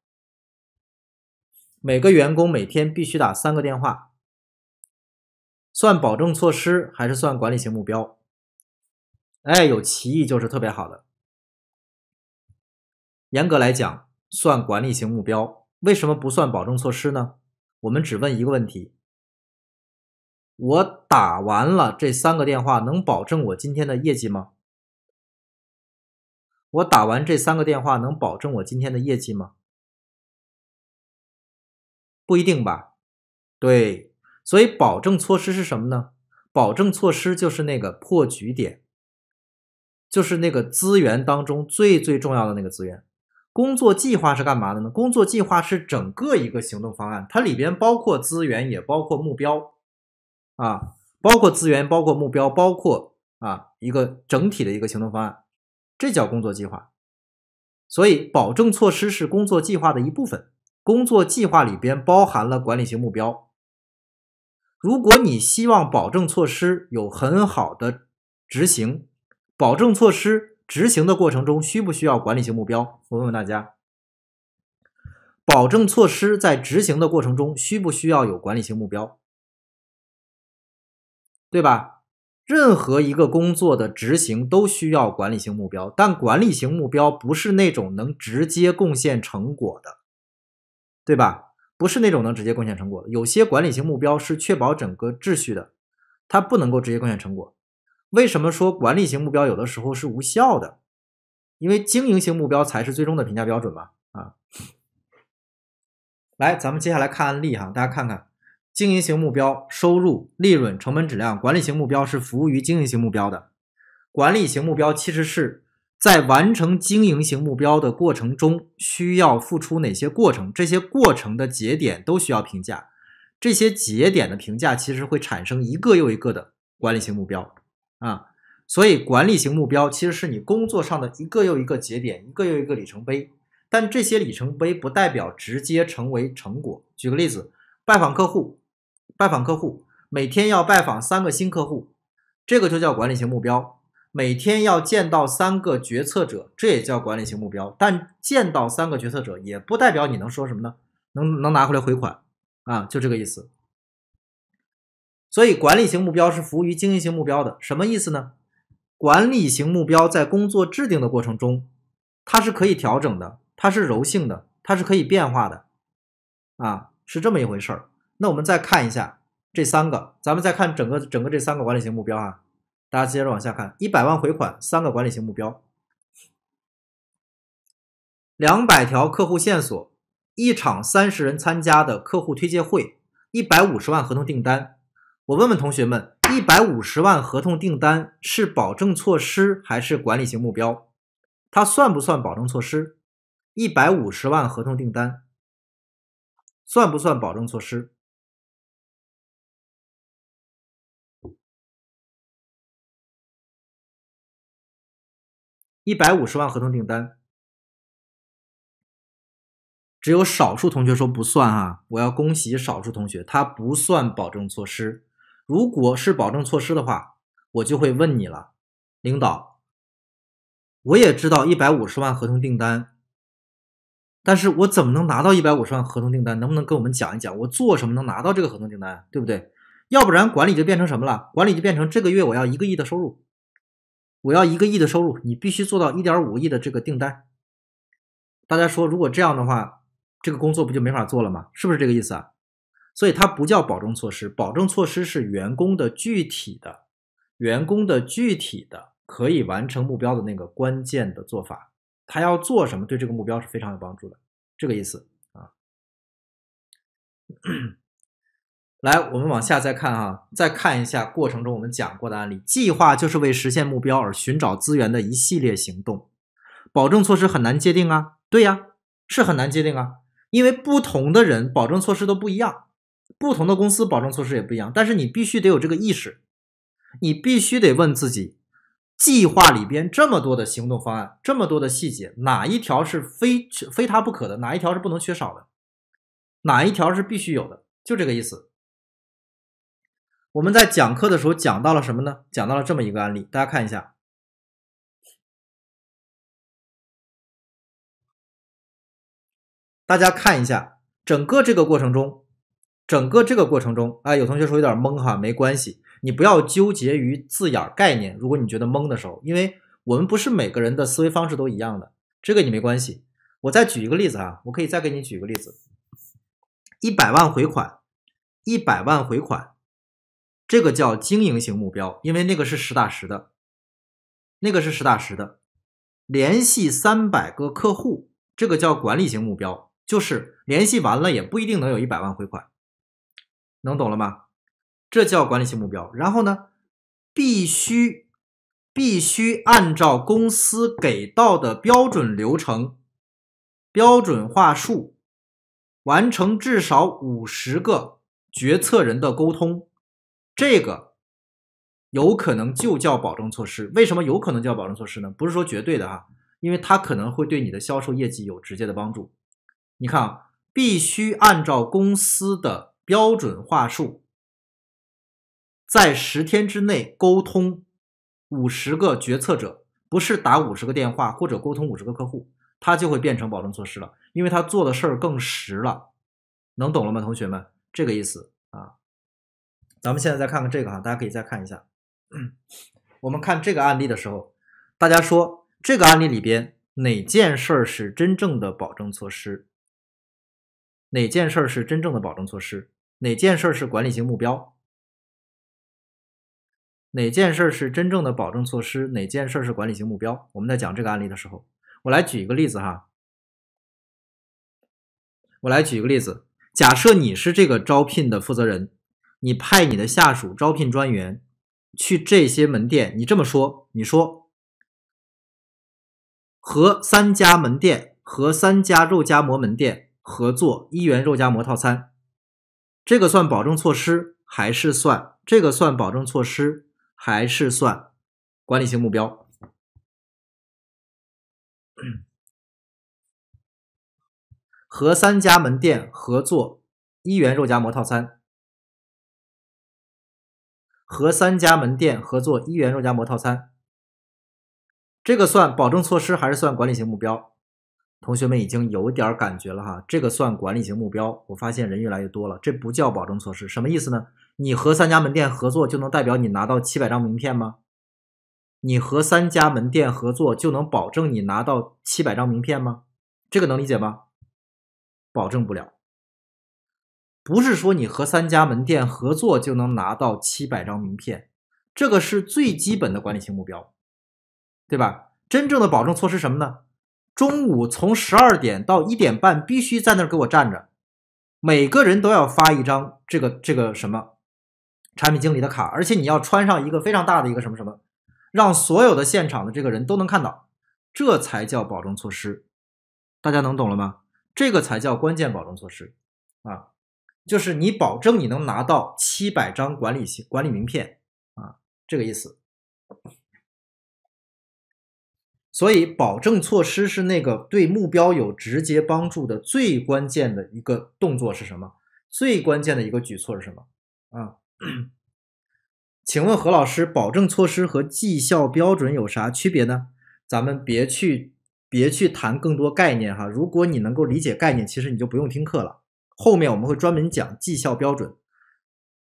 A: 每个员工每天必须打三个电话，
B: 算保证措施还是算管理型目标？哎，
A: 有歧义就是特别好的。严格来讲，算管理型目标，为什么不算保证措施呢？我们只问一个问题。我打完了这三个电话，能保证我今天的业绩吗？我打完这三个电话，能保证我今天的业绩吗？
B: 不一定吧。对，所以
A: 保证措施是什么呢？保证措施就是那个破局点，就是那个资源当中最最重要的那个资源。工作计划是干嘛的呢？工作计划是整个一个行动方案，它里边包括资源，也包括目标。啊，包括资源，包括目标，包括啊一个整体的一个行动方案，这叫工作计划。所以，保证措施是工作计划的一部分。工作计划里边包含了管理型目标。如果你希望保证措施有很好的执行，保证措施执行的过程中需不需要管理性目标？我问问大家，保证措施在执行的过程中需不需要有管理性目标？对吧？任何一个工作的执行都需要管理性目标，但管理型目标不是那种能直接贡献成果的，对吧？不是那种能直接贡献成果。有些管理型目标是确保整个秩序的，它不能够直接贡献成果。为什么说管理型目标有的时候是无效的？因为经营性目标才是最终的评价标准嘛。啊，(laughs) 来，咱们接下来看案例哈，大家看看。经营型目标、收入、利润、成本、质量，管理型目标是服务于经营型目标的。管理型目标其实是在完成经营型目标的过程中，需要付出哪些过程？这些过程的节点都需要评价，这些节点的评价其实会产生一个又一个的管理型目标啊。所以，管理型目标其实是你工作上的一个又一个节点，一个又一个里程碑。但这些里程碑不代表直接成为成果。举个例子，拜访客户。拜访客户，每天要拜访三个新客户，这个就叫管理型目标。每天要见到三个决策者，这也叫管理型目标。但见到三个决策者也不代表你能说什么呢？能能拿回来回款啊？就这个意思。所以管理型目标是服务于经营型目标的。什么意思呢？管理型目标在工作制定的过程中，它是可以调整的，它是柔性的，它是可以变化的。啊，是这么一回事儿。那我们再看一下这三个，咱们再看整个整个这三个管理型目标啊，大家接着往下看：一百万回款，三个管理型目标，两百条客户线索，一场三十人参加的客户推介会，一百五十万合同订单。我问问同学们，一百五十万合同订单是保证措施还是管理型目标？它算不算保证措施？一百五十万合
B: 同订单算不算保证措施？一百五十万合同订单，
A: 只有少数同学说不算哈。我要恭喜少数同学，他不算保证措施。如果是保证措施的话，我就会问你了，领导。我也知道一百五十万合同订单，但是我怎么能拿到一百五十万合同订单？能不能跟我们讲一讲，我做什么能拿到这个合同订单，对不对？要不然管理就变成什么了？管理就变成这个月我要一个亿的收入。我要一个亿的收入，你必须做到一点五亿的这个订单。大家说，如果这样的话，这个工作不就没法做了吗？是不是这个意思啊？所以它不叫保证措施，保证措施是员工的具体的，员工的具体的可以完成目标的那个关键的做法。他要做什么，对这个目标是非常有帮助的，这个意思啊。(coughs) 来，我们往下再看哈，再看一下过程中我们讲过的案例。计划就是为实现目标而寻找资源的一系列行动。保证措施很难界定啊，对呀，是很难界定啊，因为不同的人保证措施都不一样，不同的公司保证措施也不一样。但是你必须得有这个意识，你必须得问自己，计划里边这么多的行动方案，这么多的细节，哪一条是非非它不可的？哪一条是不能缺少的？哪一条是必须有的？就这个意思。我们在讲课的时候讲到了什么呢？讲到了这么一个案例，大家看一下。大家看一下整个这个过程中，整个这个过程中，哎，有同学说有点懵哈，没关系，你不要纠结于字眼概念。如果你觉得懵的时候，因为我们不是每个人的思维方式都一样的，这个你没关系。我再举一个例子啊，我可以再给你举个例子：一百万回款，一百万回款。这个叫经营型目标，因为那个是实打实的，那个是实打实的。联系三百个客户，这个叫管理型目标，就是联系完了也不一定能有一百万回款，能懂了吗？这叫管理型目标。然后呢，必须必须按照公司给到的标准流程、标准化术，完成至少五十个决策人的沟通。这个有可能就叫保证措施，为什么有可能叫保证措施呢？不是说绝对的哈，因为它可能会对你的销售业绩有直接的帮助。你看啊，必须按照公司的标准话术，在十天之内沟通五十个决策者，不是打五十个电话或者沟通五十个客户，它就会变成保证措施了，因为它做的事儿更实了。能懂了吗，同学们？这个意思。咱们现在再看看这个哈，大家可以再看一下。我们看这个案例的时候，大家说这个案例里边哪件事儿是真正的保证措施？哪件事儿是真正的保证措施？哪件事儿是管理性目标？
B: 哪件事儿是真正的保证措施？哪件事儿是管
A: 理性目标？我们在讲这个案例的时候，我来举一个例子哈。我来举一个例子，假设你是这个招聘的负责人。你派你的下属招聘专员去这些门店。你这么说，你说和三家门店和三家肉夹馍门店合作一元肉夹馍套餐，这个算保证措施还是算？这个算保证措施还是算管理性目标？
B: 和三家门店合作一元肉夹馍套餐。
A: 和三家门店合作一元肉夹馍套餐，这个算保证措施还是算管理型目标？同学们已经有点感觉了哈，这个算管理型目标。我发现人越来越多了，这不叫保证措施，什么意思呢？你和三家门店合作就能代表你拿到七百张名片吗？你和三家门店合作就能保证你拿到七百张名片吗？这个能理解吗？保证不了。不是说你和三家门店合作就能拿到七百张名片，这个是最基本的管理性目标，对吧？真正的保证措施什么呢？中午从十二点到一点半必须在那儿给我站着，每个人都要发一张这个这个什么产品经理的卡，而且你要穿上一个非常大的一个什么什么，让所有的现场的这个人都能看到，这才叫保证措施。大家能懂了吗？这个才叫关键保证措施啊！就是你保证你能拿到七百张管理信、管理名片啊，这个意思。所以，保证措施是那个对目标有直接帮助的最关键的一个动作是什么？最关键的一个举措是什么？啊？(coughs) 请问何老师，保证措施和绩效标准有啥区别呢？咱们别去别去谈更多概念哈。如果你能够理解概念，其实你就不用听课了。后面我们会专门讲绩效标准、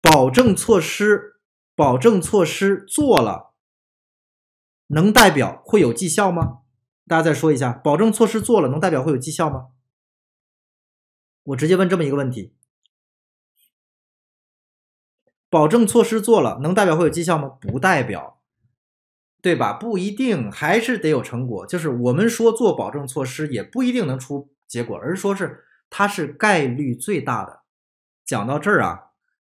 A: 保证措施。保证措施做了，能代表会有绩效吗？大家再说一下，保证措施做了，能代表会有绩效吗？
B: 我直接问这么一个问题：保
A: 证措施做了，能代表会有绩效吗？不代表，对吧？不一定，还是得有成果。就是我们说做保证措施，也不一定能出结果，而是说是。它是概率最大的。讲到这儿啊，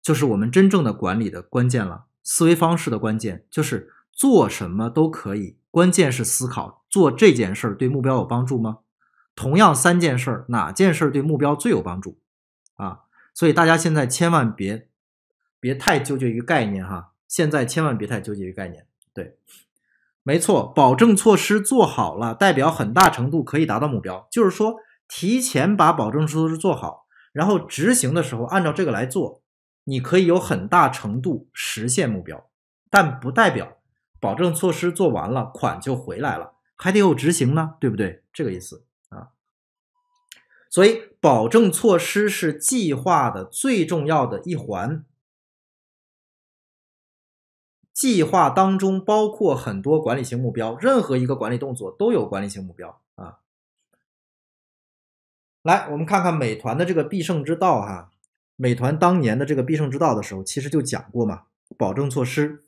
A: 就是我们真正的管理的关键了，思维方式的关键，就是做什么都可以，关键是思考做这件事儿对目标有帮助吗？同样三件事，哪件事对目标最有帮助？啊，所以大家现在千万别别太纠结于概念哈，现在千万别太纠结于概念。对，没错，保证措施做好了，代表很大程度可以达到目标，就是说。提前把保证措施做好，然后执行的时候按照这个来做，你可以有很大程度实现目标，但不代表保证措施做完了款就回来了，还得有执行呢，对不对？这个意思啊。所以，保证措施是计划的最重要的一环。计划当中包括很多管理性目标，任何一个管理动作都有管理性目标。来，我们看看美团的这个必胜之道哈。美团当年的这个必胜之道的时候，其实就讲过嘛，保证措施，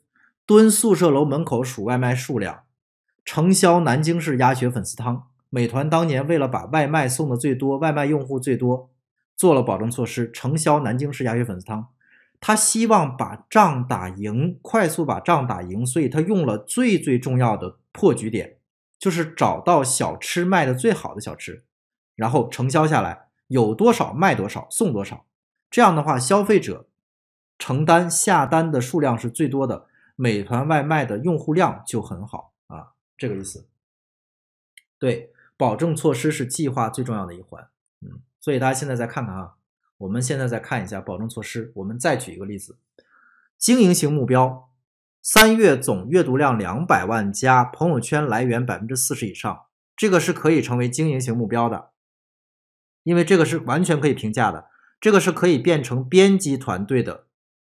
A: 蹲宿舍楼门口数外卖数量，承销南京市鸭血粉丝汤。美团当年为了把外卖送的最多，外卖用户最多，做了保证措施，承销南京市鸭血粉丝汤。他希望把仗打赢，快速把仗打赢，所以他用了最最重要的破局点，就是找到小吃卖的最好的小吃。然后承销下来有多少卖多少送多少，这样的话消费者承担下单的数量是最多的，美团外卖的用户量就很好啊，这个意思。对，保证措施是计划最重要的一环，嗯，所以大家现在再看看啊，我们现在再看一下保证措施，我们再举一个例子，经营型目标三月总阅读量两百万加，朋友圈来源百分之四十以上，这个是可以成为经营型目标的。因为这个是完全可以评价的，这个是可以变成编辑团队的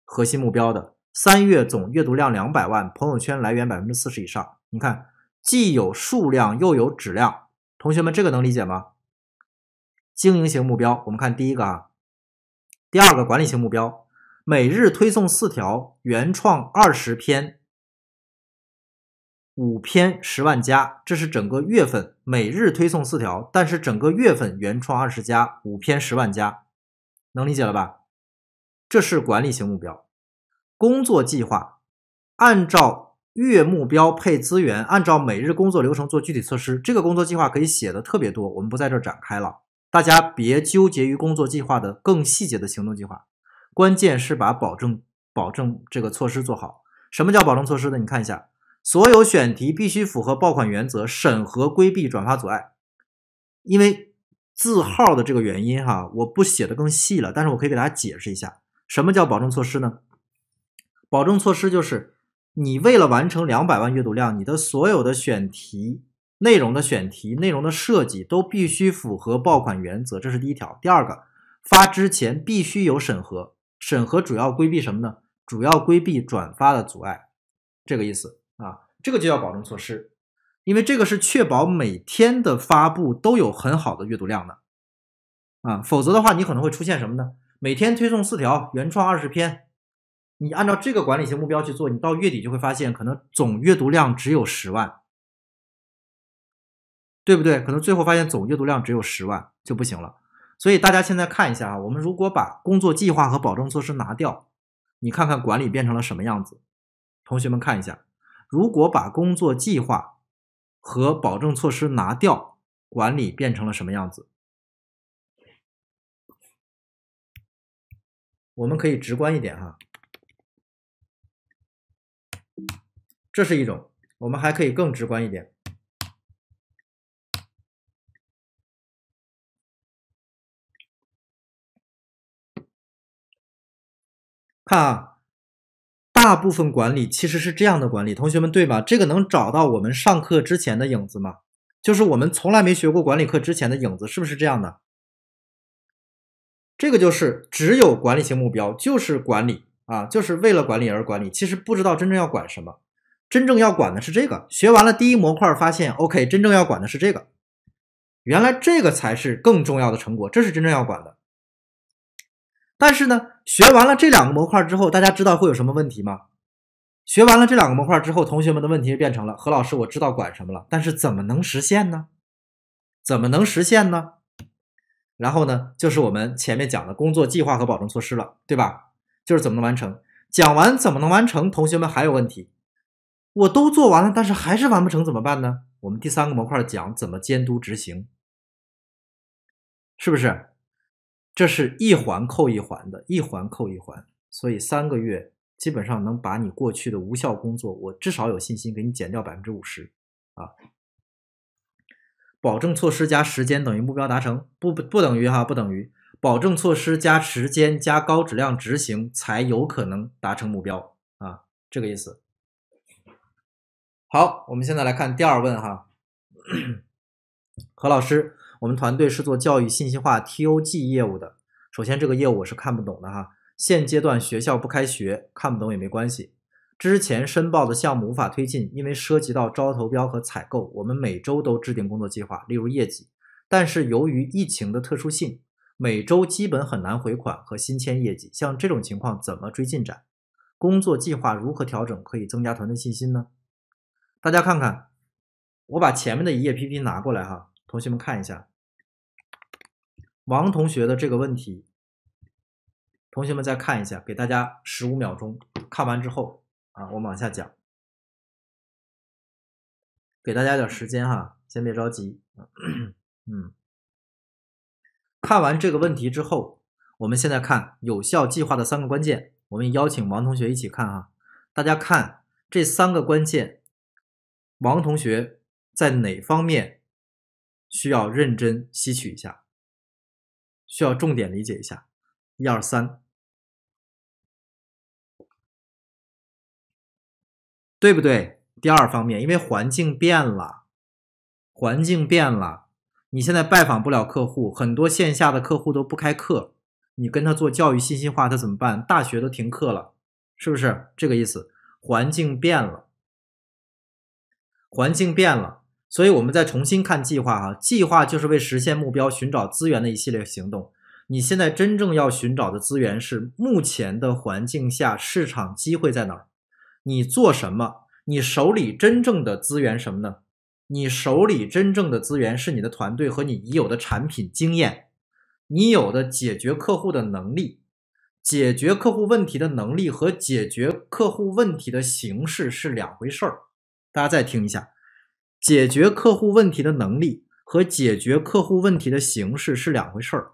A: 核心目标的。三月总阅读量两百万，朋友圈来源百分之四十以上。你看，既有数量又有质量。同学们，这个能理解吗？经营型目标，我们看第一个啊，第二个管理型目标，每日推送四条原创二十篇。五篇十万加，这是整个月份每日推送四条，但是整个月份原创二十加五篇十万加，能理解了吧？这是管理型目标，工作计划按照月目标配资源，按照每日工作流程做具体措施。这个工作计划可以写的特别多，我们不在这儿展开了。大家别纠结于工作计划的更细节的行动计划，关键是把保证保证这个措施做好。什么叫保证措施呢？你看一下。所有选题必须符合爆款原则，审核规避转发阻碍，因为字号的这个原因哈，我不写的更细了。但是我可以给大家解释一下，什么叫保证措施呢？保证措施就是你为了完成两百万阅读量，你的所有的选题内容的选题内容的设计都必须符合爆款原则，这是第一条。第二个，发之前必须有审核，审核主要规避什么呢？主要规避转发的阻碍，这个意思。啊，这个就叫保证措施，因为这个是确保每天的发布都有很好的阅读量的啊，否则的话，你可能会出现什么呢？每天推送四条原创二十篇，你按照这个管理性目标去做，你到月底就会发现，可能总阅读量只有十万，对不对？可能最后发现总阅读量只有十万就不行了。所以大家现在看一下啊，我们如果把工作计划和保证措施拿掉，你看看管理变成了什么样子？同学们看一下。如果把工作计划和保证措施拿掉，管理变成了什么样子？
B: 我们可以直观一点哈，这是一种。我们还可以更直观一点，看啊。
A: 大部分管理其实是这样的管理，同学们对吧？这个能找到我们上课之前的影子吗？就是我们从来没学过管理课之前的影子，是不是这样的？这个就是只有管理型目标，就是管理啊，就是为了管理而管理。其实不知道真正要管什么，真正要管的是这个。学完了第一模块，发现 OK，真正要管的是这个。原来这个才是更重要的成果，这是真正要管的。但是呢，学完了这两个模块之后，大家知道会有什么问题吗？学完了这两个模块之后，同学们的问题变成了：何老师，我知道管什么了，但是怎么能实现呢？怎么能实现呢？然后呢，就是我们前面讲的工作计划和保证措施了，对吧？就是怎么能完成？讲完怎么能完成？同学们还有问题，我都做完了，但是还是完不成，怎么办呢？我们第三个模块讲怎么监督执行，是不是？这是一环扣一环的，一环扣一环，所以三个月基本上能把你过去的无效工作，我至少有信心给你减掉百分之五十，啊，保证措施加时间等于目标达成，不不等于哈，不等于保证措施加时间加高质量执行才有可能达成目标啊，这个意思。好，我们现在来看第二问哈，(coughs) 何老师。我们团队是做教育信息化 TOG 业务的。首先，这个业务我是看不懂的哈。现阶段学校不开学，看不懂也没关系。之前申报的项目无法推进，因为涉及到招投标和采购。我们每周都制定工作计划，例如业绩。但是由于疫情的特殊性，每周基本很难回款和新签业绩。像这种情况怎么追进展？工作计划如何调整可以增加团队信心呢？大家看看，我把前面的一页 PPT 拿过来哈，同学们看一下。王同学的这个问题，同学们再看一下，给大家十五秒钟
B: 看完之后啊，我们往下讲，给大家点
A: 时间哈，先别着急
B: (clears throat) 嗯，
A: 看完这个问题之后，我们现在看有效计划的三个关键，我们邀请王同学一起看啊，大家看这三个关键，王同学
B: 在哪方面需要认真吸取一下？需要重点理解一下，一二三，
A: 对不对？第二方面，因为环境变了，环境变了，你现在拜访不了客户，很多线下的客户都不开课，你跟他做教育信息化，他怎么办？大学都停课了，是不是这个意思？环境变了，环境变了。所以，我们再重新看计划哈。计划就是为实现目标寻找资源的一系列行动。你现在真正要寻找的资源是目前的环境下市场机会在哪儿？你做什么？你手里真正的资源什么呢？你手里真正的资源是你的团队和你已有的产品经验，你有的解决客户的能力，解决客户问题的能力和解决客户问题的形式是两回事儿。大家再听一下。解决客户问题的能力和解决客户问题的形式是两回事儿。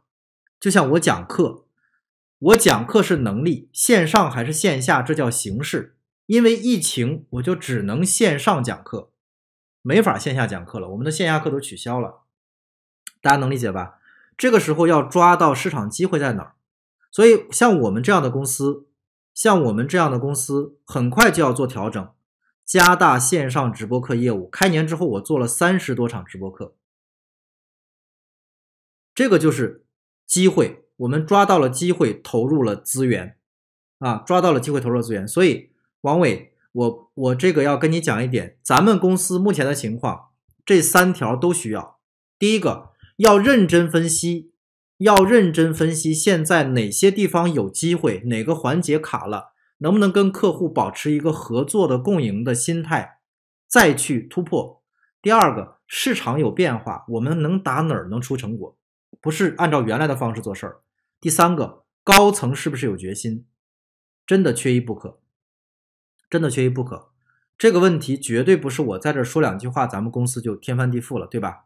A: 就像我讲课，我讲课是能力，线上还是线下，这叫形式。因为疫情，我就只能线上讲课，没法线下讲课了。我们的线下课都取消了，大家能理解吧？这个时候要抓到市场机会在哪儿？所以像我们这样的公司，像我们这样的公司，很快就要做调整。加大线上直播课业务，开年之后我做了三十多场直播课，这个就是机会，我们抓到了机会，投入了资源，啊，抓到了机会投入了资源，所以王伟，我我这个要跟你讲一点，咱们公司目前的情况，这三条都需要，第一个要认真分析，要认真分析现在哪些地方有机会，哪个环节卡了。能不能跟客户保持一个合作的共赢的心态，再去突破？第二个，市场有变化，我们能打哪儿能出成果？不是按照原来的方式做事儿。第三个，高层是不是有决心？真的缺一不可，真的缺一不可。这个问题绝对不是我在这说两句话，咱们公司就天翻地覆了，对吧？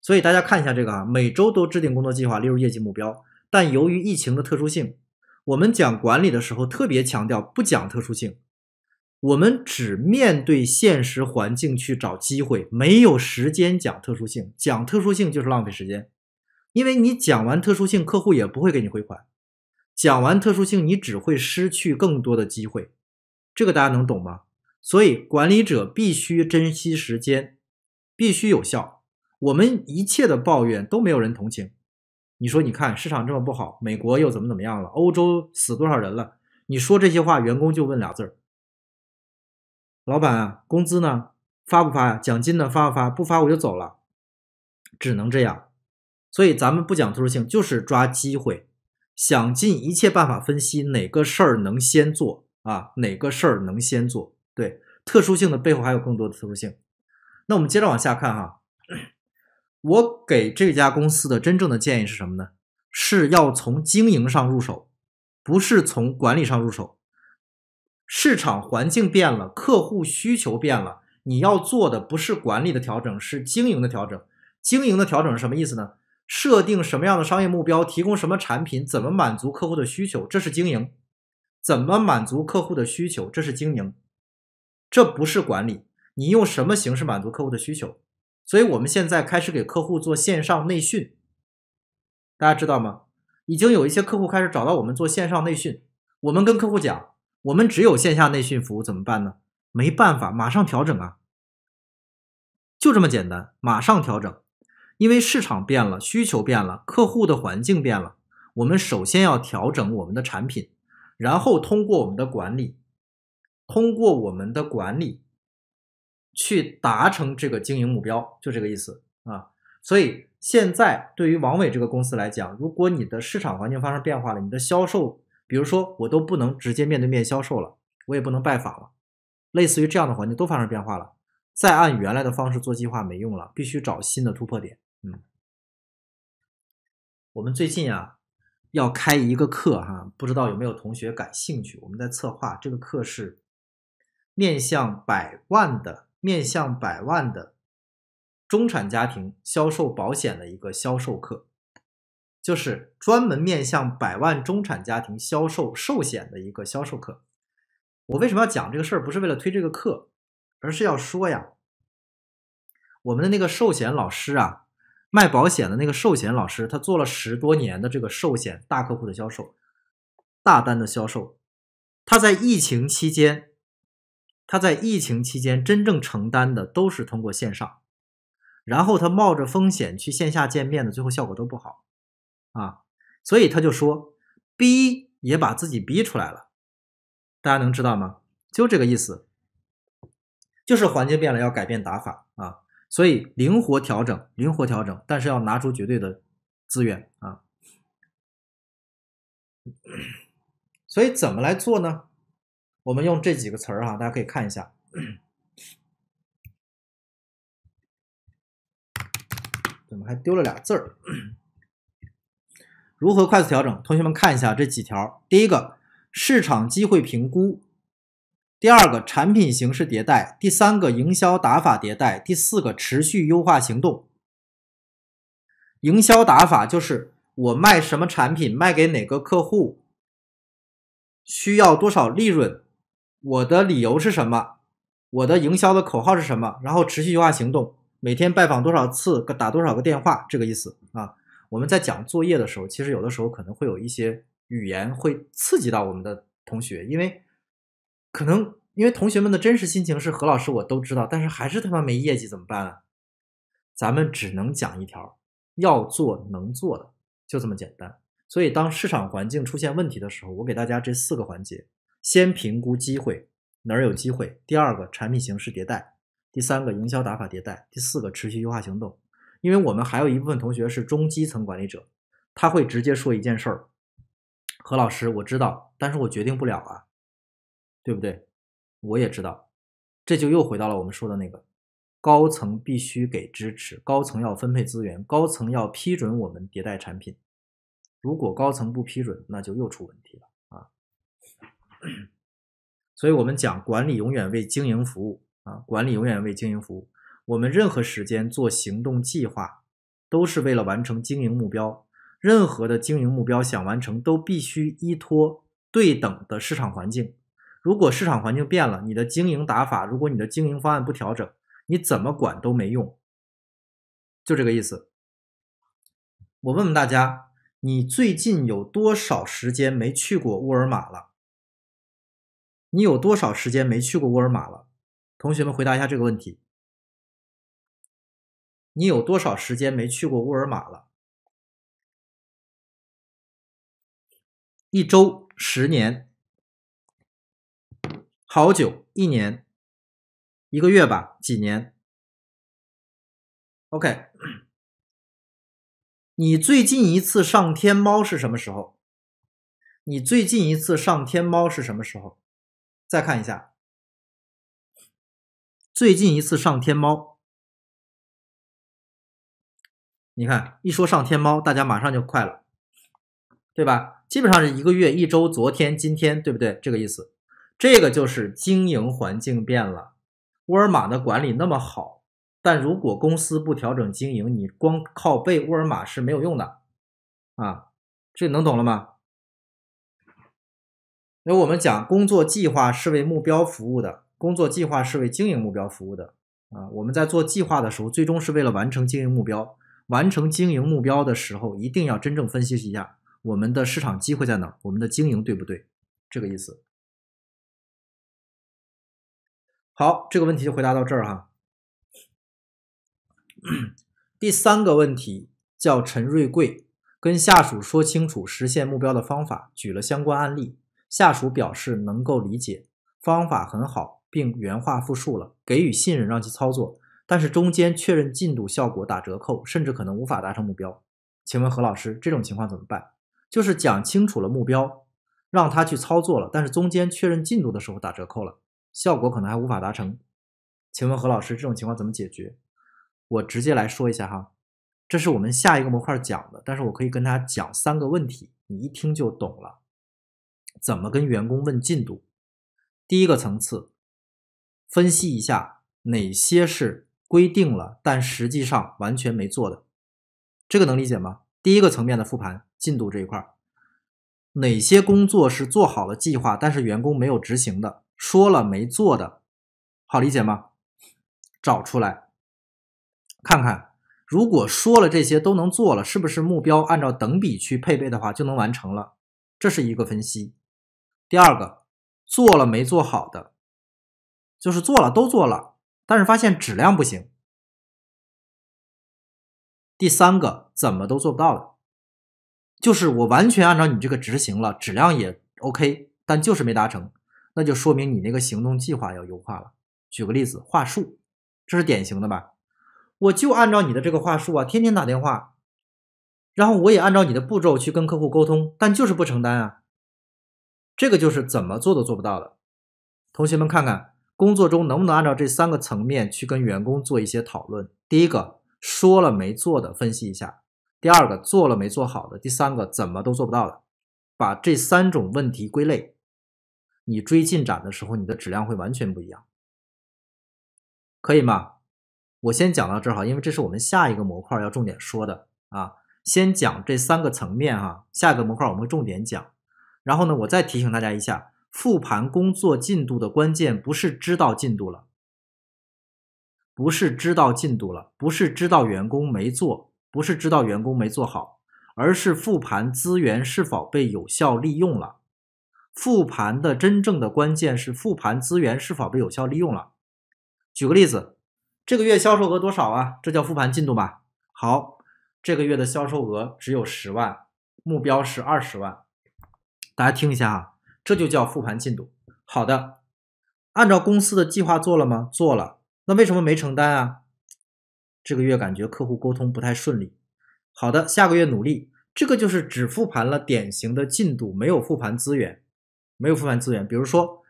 A: 所以大家看一下这个啊，每周都制定工作计划，例如业绩目标，但由于疫情的特殊性。我们讲管理的时候特别强调不讲特殊性，我们只面对现实环境去找机会，没有时间讲特殊性，讲特殊性就是浪费时间，因为你讲完特殊性，客户也不会给你回款，讲完特殊性，你只会失去更多的机会，这个大家能懂吗？所以管理者必须珍惜时间，必须有效。我们一切的抱怨都没有人同情。你说，你看市场这么不好，美国又怎么怎么样了？欧洲死多少人了？你说这些话，员工就问俩字儿：老板，工资呢？发不发？奖金呢？发不发？不发我就走了。只能这样。所以咱们不讲特殊性，就是抓机会，想尽一切办法分析哪个事儿能先做啊？哪个事儿能先做？对，特殊性的背后还有更多的特殊性。那我们接着往下看哈。我给这家公司的真正的建议是什么呢？是要从经营上入手，不是从管理上入手。市场环境变了，客户需求变了，你要做的不是管理的调整，是经营的调整。经营的调整是什么意思呢？设定什么样的商业目标，提供什么产品，怎么满足客户的需求，这是经营。怎么满足客户的需求，这是经营。这不是管理。你用什么形式满足客户的需求？所以我们现在开始给客户做线上内训，大家知道吗？已经有一些客户开始找到我们做线上内训。我们跟客户讲，我们只有线下内训服务怎么办呢？没办法，马上调整啊！就这么简单，马上调整。因为市场变了，需求变了，客户的环境变了，我们首先要调整我们的产品，然后通过我们的管理，通过我们的管理。去达成这个经营目标，就这个意思啊。所以现在对于王伟这个公司来讲，如果你的市场环境发生变化了，你的销售，比如说我都不能直接面对面销售了，我也不能拜访了，类似于这样的环境都发生变化了，再按原来的方式做计划没用了，必须找新的突破点。嗯，我们最近啊要开一个课哈，不知道有没有同学感兴趣？我们在策划这个课是面向百万的。面向百万的中产家庭销售保险的一个销售课，就是专门面向百万中产家庭销售寿险的一个销售课。我为什么要讲这个事儿？不是为了推这个课，而是要说呀，我们的那个寿险老师啊，卖保险的那个寿险老师，他做了十多年的这个寿险大客户的销售，大单的销售，他在疫情期间。他在疫情期间真正承担的都是通过线上，然后他冒着风险去线下见面的，最后效果都不好，啊，所以他就说，逼也把自己逼出来了，大家能知道吗？就这个意思，就是环境变了要改变打法啊，所以灵活调整，灵活调整，但是要拿出绝对的资源啊，(coughs) 所以怎么来做呢？我们
B: 用这几个词儿哈，大家可以看一下，
A: 怎么还丢了俩字儿？如何快速调整？同学们看一下这几条：第一个，市场机会评估；第二个，产品形式迭代；第三个，营销打法迭代；第四个，持续优化行动。营销打法就是我卖什么产品，卖给哪个客户，需要多少利润。我的理由是什么？我的营销的口号是什么？然后持续优化行动，每天拜访多少次，打多少个电话，这个意思啊。我们在讲作业的时候，其实有的时候可能会有一些语言会刺激到我们的同学，因为可能因为同学们的真实心情是何老师，我都知道，但是还是他妈没业绩怎么办啊？咱们只能讲一条，要做能做的，就这么简单。所以当市场环境出现问题的时候，我给大家这四个环节。先评估机会哪儿有机会，第二个产品形式迭代，第三个营销打法迭代，第四个持续优化行动。因为我们还有一部分同学是中基层管理者，他会直接说一件事儿：“何老师，我知道，但是我决定不了啊，对不对？”我也知道，这就又回到了我们说的那个，高层必须给支持，高层要分配资源，高层要批准我们迭代产品。如果高层不批准，那就又出问题了。(clears throat) 所以，我们讲管理永远为经营服务啊，管理永远为经营服务。我们任何时间做行动计划，都是为了完成经营目标。任何的经营目标想完成，都必须依托对等的市场环境。如果市场环境变了，你的经营打法，如果你的经营方案不调整，你怎么管都没用，就这个意思。我问问大家，你最
B: 近有多少时间没去过沃尔玛了？你有多少时间没去过沃尔玛了？同学们回答一下这个问题。你有多少时间没去过沃尔玛了？一周、十年、好久、一年、一个月吧？几年？OK。你最近一次上天猫是什么时候？你最近一次上天猫是什么时候？再看一下，最近一次上天猫，
A: 你看一说上天猫，大家马上就快了，对吧？基本上是一个月、一周、昨天、今天，对不对？这个意思，这个就是经营环境变了。沃尔玛的管理那么好，但如果公司不调整经营，你光靠背沃尔玛是没有用的，啊，这能懂了吗？那我们讲，工作计划是为目标服务的，工作计划是为经营目标服务的。啊，我们在做计划的时候，最终是为了完成经营目标。完成经营目标的时候，一定要真正分析一下，我们的市场机会在哪，我们的经营对不对，这个意思。
B: 好，这个问题就回答到这儿哈。
A: 第三个问题叫陈瑞贵跟下属说清楚实现目标的方法，举了相关案例。下属表示能够理解，方法很好，并原话复述了，给予信任让其操作，但是中间确认进度效果打折扣，甚至可能无法达成目标。请问何老师，这种情况怎么办？就是讲清楚了目标，让他去操作了，但是中间确认进度的时候打折扣了，效果可能还无法达成。请问何老师，这种情况怎么解决？我直接来说一下哈，这是我们下一个模块讲的，但是我可以跟他讲三个问题，你一听就懂了。怎么跟员工问进度？第一个层次，分析一下哪些是规定了，但实际上完全没做的，这个能理解吗？第一个层面的复盘进度这一块，哪些工作是做好了计划，但是员工没有执行的，说了没做的，好理解吗？找出来，看看如果说了这些都能做了，是不是目标按照等比去配备的话就能完成了？这是一个分析。第二个，做了没做好
B: 的，就是做了都做了，但是发现质量不行。
A: 第三个，怎么都做不到的，就是我完全按照你这个执行了，质量也 OK，但就是没达成，那就说明你那个行动计划要优化了。举个例子，话术，这是典型的吧？我就按照你的这个话术啊，天天打电话，然后我也按照你的步骤去跟客户沟通，但就是不承担啊。这个就是怎么做都做不到的。同学们看看工作中能不能按照这三个层面去跟员工做一些讨论：第一个，说了没做的，分析一下；第二个，做了没做好的；第三个，怎么都做不到的。把这三种问题归类，你追进展的时候，你的质量会完全不一样，可以吗？我先讲到这儿哈，因为这是我们下一个模块要重点说的啊。先讲这三个层面哈，下一个模块我们重点讲。然后呢，我再提醒大家一下，复盘工作进度的关键不是知道进度了，不是知道进度了，不是知道员工没做，不是知道员工没做好，而是复盘资源是否被有效利用了。复盘的真正的关键是复盘资源是否被有效利用了。举个例子，这个月销售额多少啊？这叫复盘进度吧？好，这个月的销售额只有十万，目标是二十万。大家听一下啊，这就叫复盘进度。好的，按照公司的计划做了吗？做了，那为什么没成单啊？这个月感觉客户沟通不太顺利。好的，下个月努力。这个就是只复盘了典型的进度，没有复盘资源，没有复盘资源。比如说，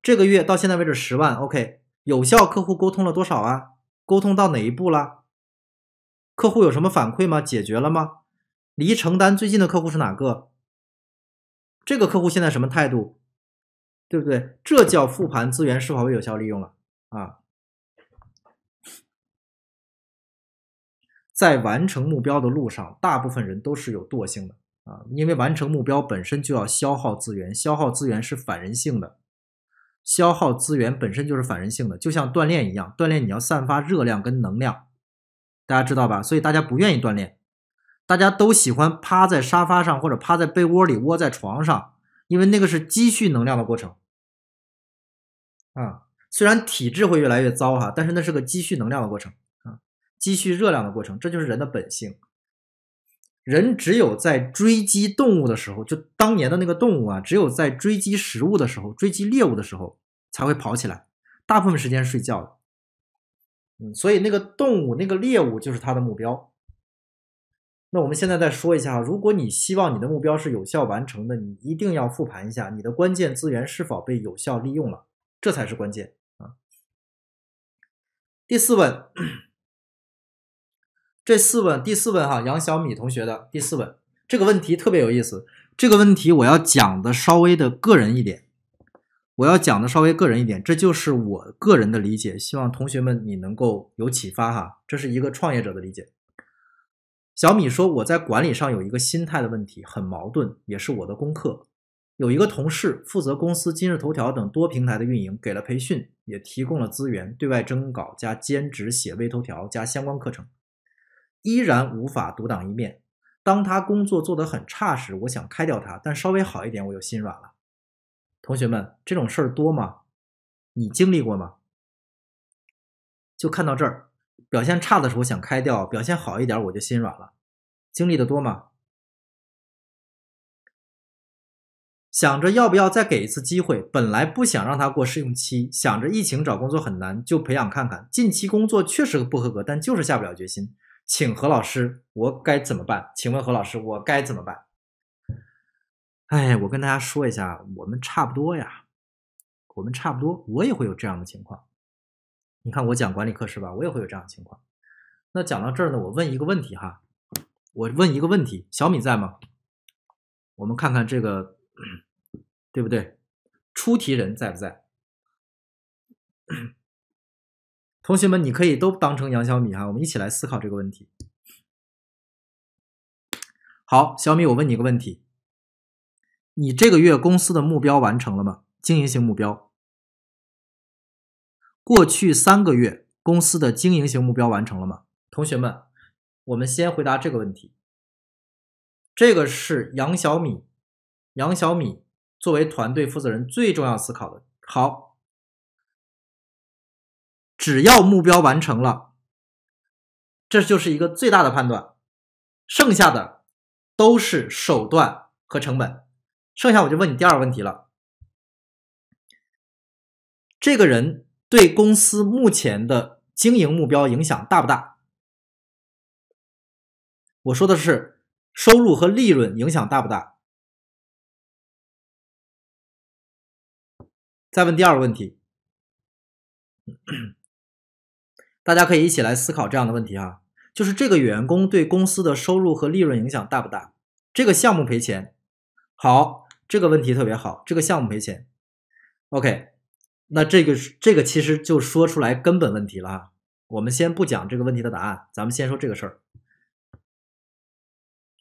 A: 这个月到现在为止十万，OK，有效客户沟通了多少啊？沟通到哪一步了？客户有什么反馈吗？解决了吗？离成单最近的客户是哪个？这个客户现在什么态度，对不对？这叫复
B: 盘资源是否被有效利用了啊？
A: 在完成目标的路上，大部分人都是有惰性的啊，因为完成目标本身就要消耗资源，消耗资源是反人性的，消耗资源本身就是反人性的。就像锻炼一样，锻炼你要散发热量跟能量，大家知道吧？所以大家不愿意锻炼。大家都喜欢趴在沙发上，或者趴在被窝里窝在床上，因为那个是积蓄能量的过程啊。虽然体质会越来越糟哈，但是那是个积蓄能量的过程啊，积蓄热量的过程。这就是人的本性。人只有在追击动物的时候，就当年的那个动物啊，只有在追击食物的时候、追击猎物的时候才会跑起来，大部分时间睡觉的。嗯，所以那个动物、那个猎物就是他的目标。那我们现在再说一下如果你希望你的目标是有效完成的，你一定要复盘一下你的关键资源是否被有效利用了，这才是关键啊。第四问，这四问第四问哈，杨小米同学的第四问这个问题特别有意思，这个问题我要讲的稍微的个人一点，我要讲的稍微个人一点，这就是我个人的理解，希望同学们你能够有启发哈，这是一个创业者的理解。小米说：“我在管理上有一个心态的问题，很矛盾，也是我的功课。有一个同事负责公司今日头条等多平台的运营，给了培训，也提供了资源，对外征稿加兼职写微头条加相关课程，依然无法独当一面。当他工作做得很差时，我想开掉他，但稍微好一点我就心软了。同学们，这种事儿多吗？
B: 你经历过吗？就看到这儿。”表现差的时候想开掉，表现好一点我就心软了。经历的多吗？
A: 想着要不要再给一次机会？本来不想让他过试用期，想着疫情找工作很难，就培养看看。近期工作确实不合格，但就是下不了决心。请何老师，我该怎么办？请问何老师，我该怎么办？哎，我跟大家说一下，我们差不多呀，我们差不多，我也会有这样的情况。你看我讲管理课是吧？我也会有这样的情况。那讲到这儿呢，我问一个问题哈，我问一个问题：小米在吗？我们看看这个对不对？出题人在不在？
B: 同学们，你可以都当成杨小米哈，我们一起来思考这个问题。好，小米，我问你一个问题：
A: 你这个月公司的目标完成了吗？经营性目标？过去三个月，公司的经营型目标完成了吗？同学们，我们先回答这个问题。这个是杨小米，杨小米作为团队负责人最重要思考的。好，
B: 只要目标完成了，这就是一个最大的判断，剩下的都是手段
A: 和成本。剩下我就问你第二个问题了，这个人。对公司目前的经营目标影响大不大？我说的是收入和利润影响大不大？
B: 再问第二个问题，
A: 大家可以一起来思考这样的问题啊，就是这个员工对公司的收入和利润影响大不大？这个项目赔钱，好，这个问题特别好，这个项目赔钱，OK。那这个这个其实就说出来根本问题了啊，我们先不讲这个问题的答案，咱们先说这个事儿。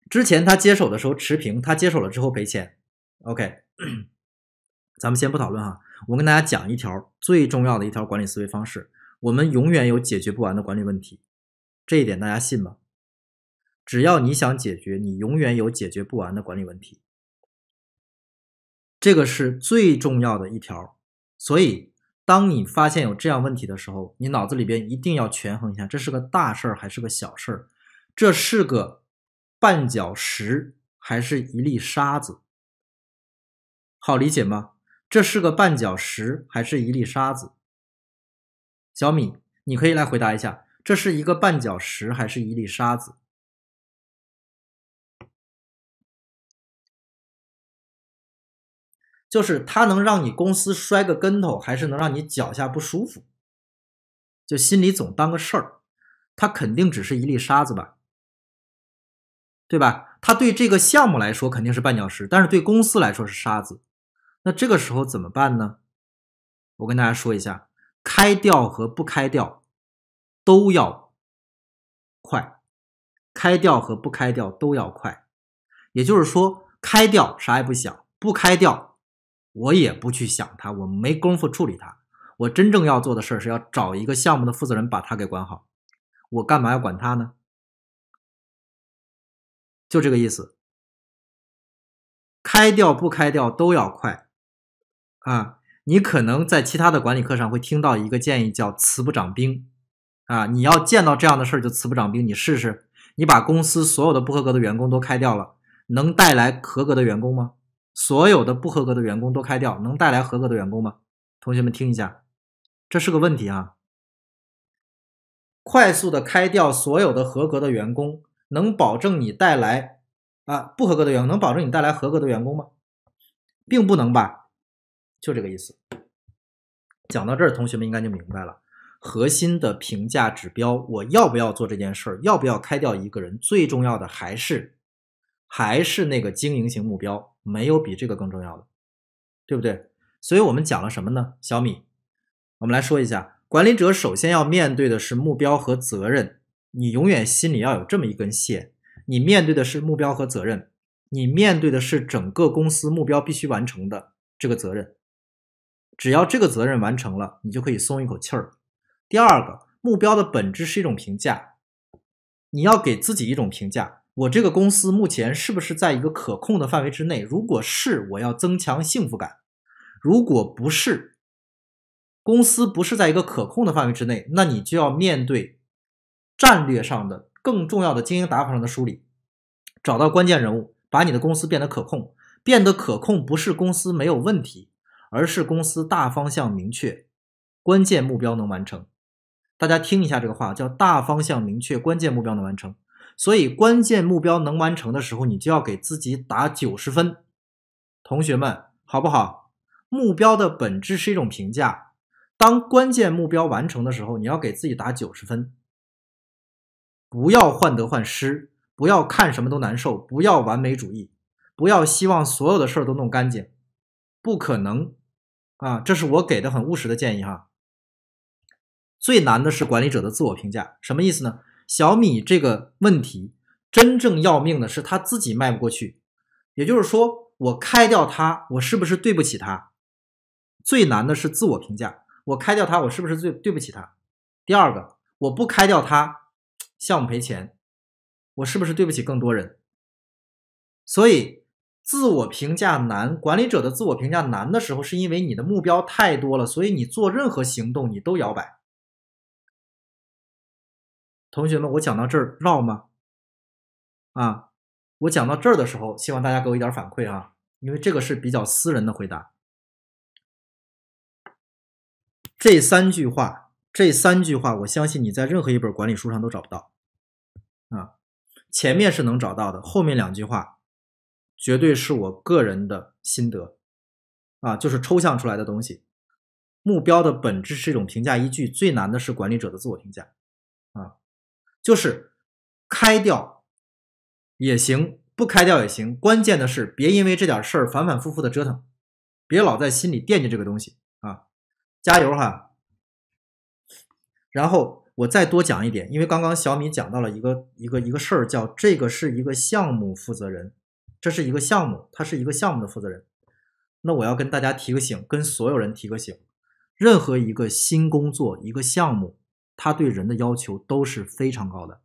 A: 之前他接手的时候持平，他接手了之后赔钱。OK，(coughs) 咱们先不讨论哈。我跟大家讲一条最重要的一条管理思维方式：我们永远有解决不完的管理问题。这一点大家信吗？只要你想解决，你永远有解决不完的管理问题。这个是最重要的一条。所以，当你发现有这样问题的时候，你脑子里边一定要权衡一下，这是个大事儿还是个小事儿？这是个绊脚石还是一粒沙子？好理解吗？这是个绊脚石还是一粒沙子？小米，你可以来回答一下，这是一个绊脚
B: 石还是一粒沙子？就是它能让你公司摔个跟头，还是能
A: 让你脚下不舒服？就心里总当个事儿，它肯定只是一粒沙子吧，对吧？他对这个项目来说肯定是绊脚石，但是对公司来说是沙子。那这个时候怎么办呢？我跟大家说一下：开掉和不开掉都要快，开掉和不开掉都要快。也就是说，开掉啥也不想，不开掉。我也不去想他，我没工夫处理他。我真正要做的事儿是要找一个项目的负责人把他给管好。我干嘛要
B: 管他呢？就这个意思。
A: 开掉不开掉都要快。啊，你可能在其他的管理课上会听到一个建议，叫“辞不长兵”。啊，你要见到这样的事儿就辞不长兵，你试试。你把公司所有的不合格的员工都开掉了，能带来合格的员工吗？所有的不合格的员工都开掉，能带来合格的员工吗？同学们听一下，这是个问题啊！快速的开掉所有的合格的员工，能保证你带来啊不合格的员工能保证你带来合格的员工吗？并不能吧，就这个意思。讲到这儿，同学们应该就明白了，核心的评价指标，我要不要做这件事儿，要不要开掉一个人，最重要的还是还是那个经营型目标。没有比这个更重要的，对不对？所以我们讲了什么呢？小米，我们来说一下，管理者首先要面对的是目标和责任。你永远心里要有这么一根线，你面对的是目标和责任，你面对的是整个公司目标必须完成的这个责任。只要这个责任完成了，你就可以松一口气儿。第二个，目标的本质是一种评价，你要给自己一种评价。我这个公司目前是不是在一个可控的范围之内？如果是，我要增强幸福感；如果不是，公司不是在一个可控的范围之内，那你就要面对战略上的更重要的经营打法上的梳理，找到关键人物，把你的公司变得可控。变得可控不是公司没有问题，而是公司大方向明确，关键目标能完成。大家听一下这个话，叫大方向明确，关键目标能完成。所以，关键目标能完成的时候，你就要给自己打九十分，同学们，好不好？目标的本质是一种评价。当关键目标完成的时候，你要给自己打九十分，不要患得患失，不要看什么都难受，不要完美主义，不要希望所有的事儿都弄干净，不可能啊！这是我给的很务实的建议哈。最难的是管理者的自我评价，什么意思呢？小米这个问题真正要命的是他自己迈不过去，也就是说，我开掉它，我是不是对不起它？最难的是自我评价，我开掉它，我是不是最对不起它？第二个，我不开掉它，项目赔钱，我是不是对不起更多人？所以，自我评价难，管理者的自我评价难的时候，是因为你的目标太多了，所以你做任何行动你都摇摆。同学们，我讲
B: 到这儿绕吗？啊，我讲到这儿的时候，希望大家给我一点反
A: 馈啊，因为这个是比较私人的回答。这三句话，这三句话，我相信你在任何一本管理书上都找不到。啊，前面是能找到的，后面两句话绝对是我个人的心得，啊，就是抽象出来的东西。目标的本质是一种评价依据，最难的是管理者的自我评价。就是开掉也行，不开掉也行，关键的是别因为这点事儿反反复复的折腾，别老在心里惦记这个东西啊，加油哈！然后我再多讲一点，因为刚刚小米讲到了一个一个一个事儿，叫这个是一个项目负责人，这是一个项目，他是一个项目的负责人。那我要跟大家提个醒，跟所有人提个醒，任何一个新工作一个项目。他对人的要求都是非常高的，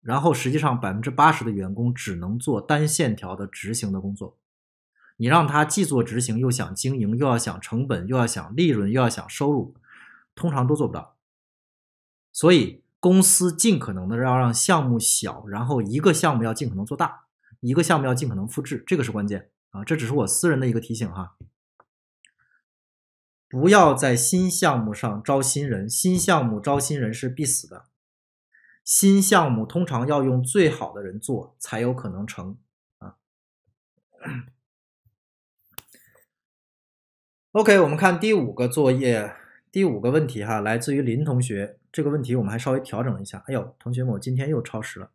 A: 然后实际上百分之八十的员工只能做单线条的执行的工作，你让他既做执行又想经营又要想成本又要想利润又要想收入，通常都做不到。所以公司尽可能的要让项目小，然后一个项目要尽可能做大，一个项目要尽可能复制，这个是关键啊！这只是我私人的一个提醒哈。不要在新项目上招新人，新项目招新人是必死的。新项目通常要用最好的人做，才有可能成啊。OK，我们看第五个作业，第五个问题哈，来自于林同学。这个问题我们还稍微调整了一下。哎呦，同学们，我今天又超时了。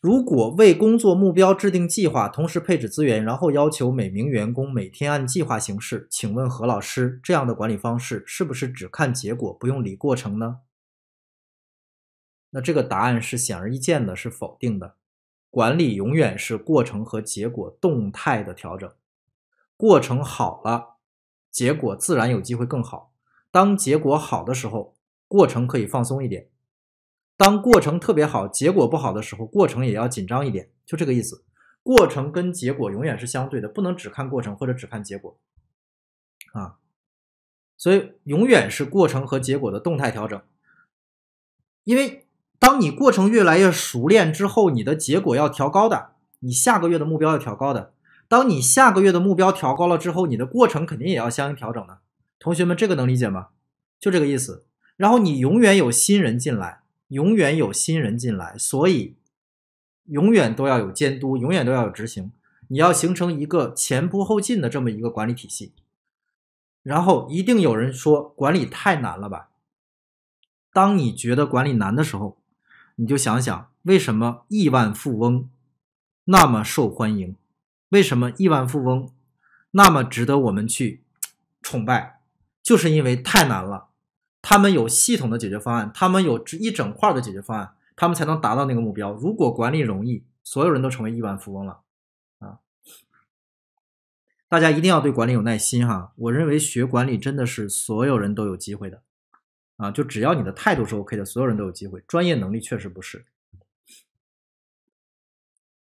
A: 如果为工作目标制定计划，同时配置资源，然后要求每名员工每天按计划行事，请问何老师，这样的管理方式是不是只看结果，不用理过程呢？那这个答案是显而易见的，是否定的。管理永远是过程和结果动态的调整，过程好了，结果自然有机会更好。当结果好的时候，过程可以放松一点。当过程特别好，结果不好的时候，过程也要紧张一点，就这个意思。过程跟结果永远是相对的，不能只看过程或者只看结果，啊，所以永远是过程和结果的动态调整。因为当你过程越来越熟练之后，你的结果要调高的，你下个月的目标要调高的。当你下个月的目标调高了之后，你的过程肯定也要相应调整的。同学们，这个能理解吗？就这个意思。然后你永远有新人进来。永远有新人进来，所以永远都要有监督，永远都要有执行。你要形成一个前仆后继的这么一个管理体系。然后一定有人说管理太难了吧？当你觉得管理难的时候，你就想想为什么亿万富翁那么受欢迎，为什么亿万富翁那么值得我们去崇拜？就是因为太难了。他们有系统的解决方案，他们有这一整块的解决方案，他们才能达到那个目标。如果管理容易，所有人都成为亿万富翁了，啊！大家一定要对管理有耐心哈。我认为学管理真的是所有人都有机会的，啊，就只要你的态度是 OK 的，所有人都有机会。专业能力确实不是。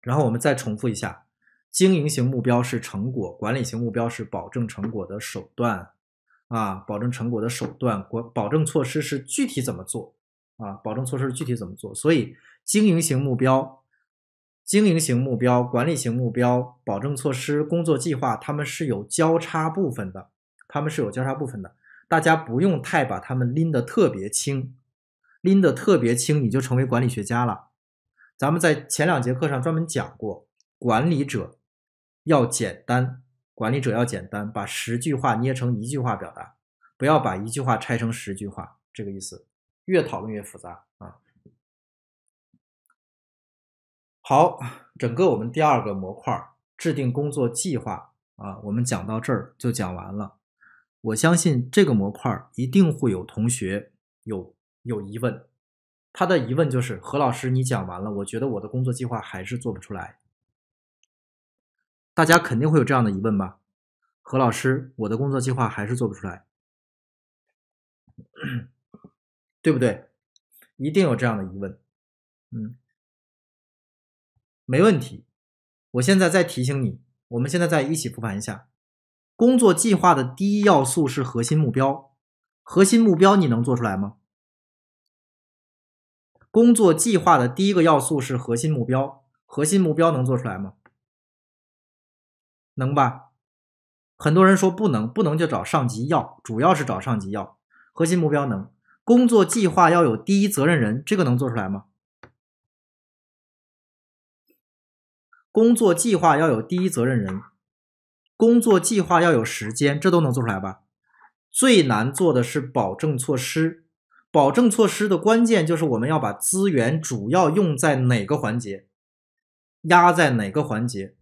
A: 然后我们再重复一下：经营型目标是成果，管理型目标是保证成果的手段。啊，保证成果的手段、保保证措施是具体怎么做？啊，保证措施具体怎么做？所以，经营型目标、经营型目标、管理型目标、保证措施、工作计划，它们是有交叉部分的，它们是有交叉部分的。大家不用太把它们拎得特别清，拎得特别清，你就成为管理学家了。咱们在前两节课上专门讲过，管理者要简单。管理者要简单，把十句话捏成一句话表达，不要把一句话拆成十句话，这个意思。越讨论越复杂啊！好，整个我们第二个模块制定工作计划啊，我们讲到这儿就讲完了。我相信这个模块一定会有同学有有疑问，他的疑问就是何老师，你讲完了，我觉得我的工作计划还是做不出来。大家肯定会有这样的疑问吧，
B: 何老师，我的工作计划还是做不出来，对不对？一定有这样的疑问，嗯，
A: 没问题。我现在再提醒你，我们现在再一起复盘一下。工作计划的第一要素是核心目标，核心目标你能做出来吗？工作计划的第一个要素是核心目标，核心目标能做出来吗？能吧？很多人说不能，不能就找上级要，主要是找上级要。核心目标能，工作计划要有第一责任人，这个能做出来吗？工作计划要有第一责任人，工作计划要有时间，这都能做出来吧？最难做的是保证措施，保证措施的关键就是我们要把资源主要用在哪个环节，压在哪个环节。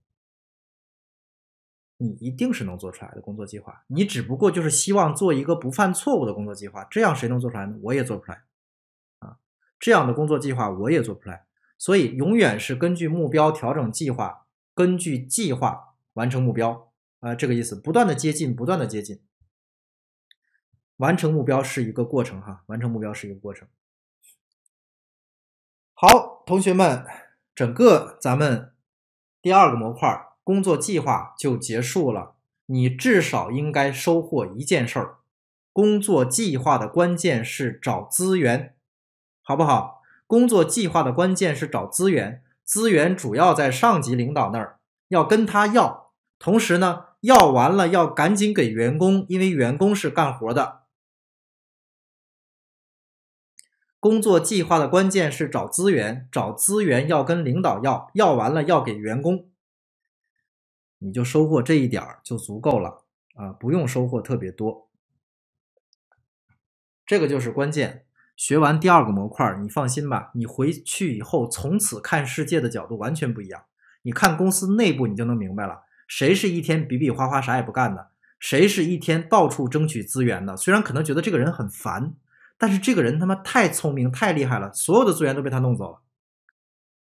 A: 你一定是能做出来的工作计划，你只不过就是希望做一个不犯错误的工作计划，这样谁能做出来？呢？我也做不出来啊！这样的工作计划我也做不出来，所以永远是根据目标调整计划，根据计划完成目标啊，这个意思，不断的接近，不断的接近，完成目标是一个过程哈，完成目标是一个过程。好，同学们，整个咱们第二个模块。工作计划就结束了，你至少应该收获一件事儿。工作计划的关键是找资源，好不好？工作计划的关键是找资源，资源主要在上级领导那儿，要跟他要。同时呢，要完了要赶紧给员工，因为员工是干活的。工作计划的关键是找资源，找资源要跟领导要，要完了要给员工。你就收获这一点儿就足够了啊，不用收获特别多。这个就是关键。学完第二个模块，你放心吧，你回去以后从此看世界的角度完全不一样。你看公司内部，你就能明白了，谁是一天比比划划啥也不干的，谁是一天到处争取资源的。虽然可能觉得这个人很烦，但是这个人他妈太聪明太厉害了，所有的资源都被他弄走了。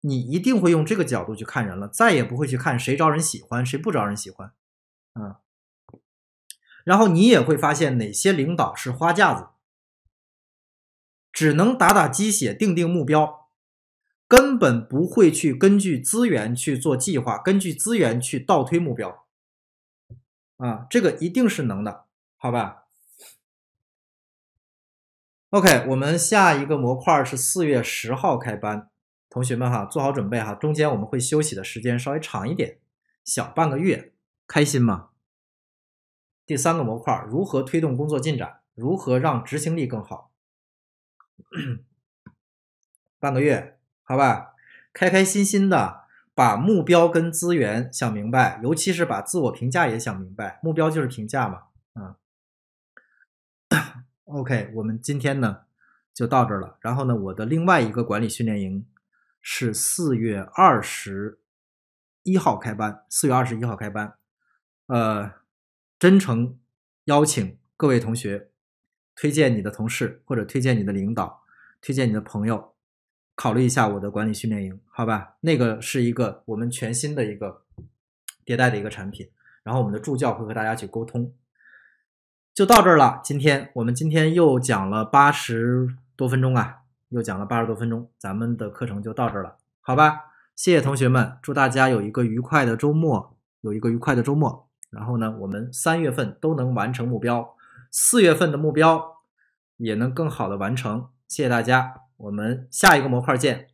A: 你一定会用这个角度去看人了，再也不会去看谁招人喜欢，谁不招人喜欢，嗯。然后你也会发现哪些领导是花架子，只能打打鸡血、定定目标，根本不会去根据资源去做计划，根据资源去倒推目标。啊，这个一定是能的，好吧？OK，我们下一个模块是四月十号开班。同学们哈，做好准备哈。中间我们会休息的时间稍微长一点，小半个月，开心吗？第三个模块，如何推动工作进展，如何让执行力更好？半个月，好吧，开开心心的把目标跟资源想明白，尤其是把自我评价也想明白。目标就是评价嘛，嗯。OK，我们今天呢就到这儿了。然后呢，我的另外一个管理训练营。是四月二十一号开班，四月二十一号开班，呃，真诚邀请各位同学，推荐你的同事或者推荐你的领导，推荐你的朋友，考虑一下我的管理训练营，好吧？那个是一个我们全新的一个迭代的一个产品，然后我们的助教会和大家去沟通。就到这儿了，今天我们今天又讲了八十多分钟啊。又讲了八十多分钟，咱们的课程就到这儿了，好吧？谢谢同学们，祝大家有一个愉快的周末，有一个愉快的周末。然后呢，我们三月份都能完成目标，四月份的目标也能更好的完成。谢谢大家，我们下一个模块见。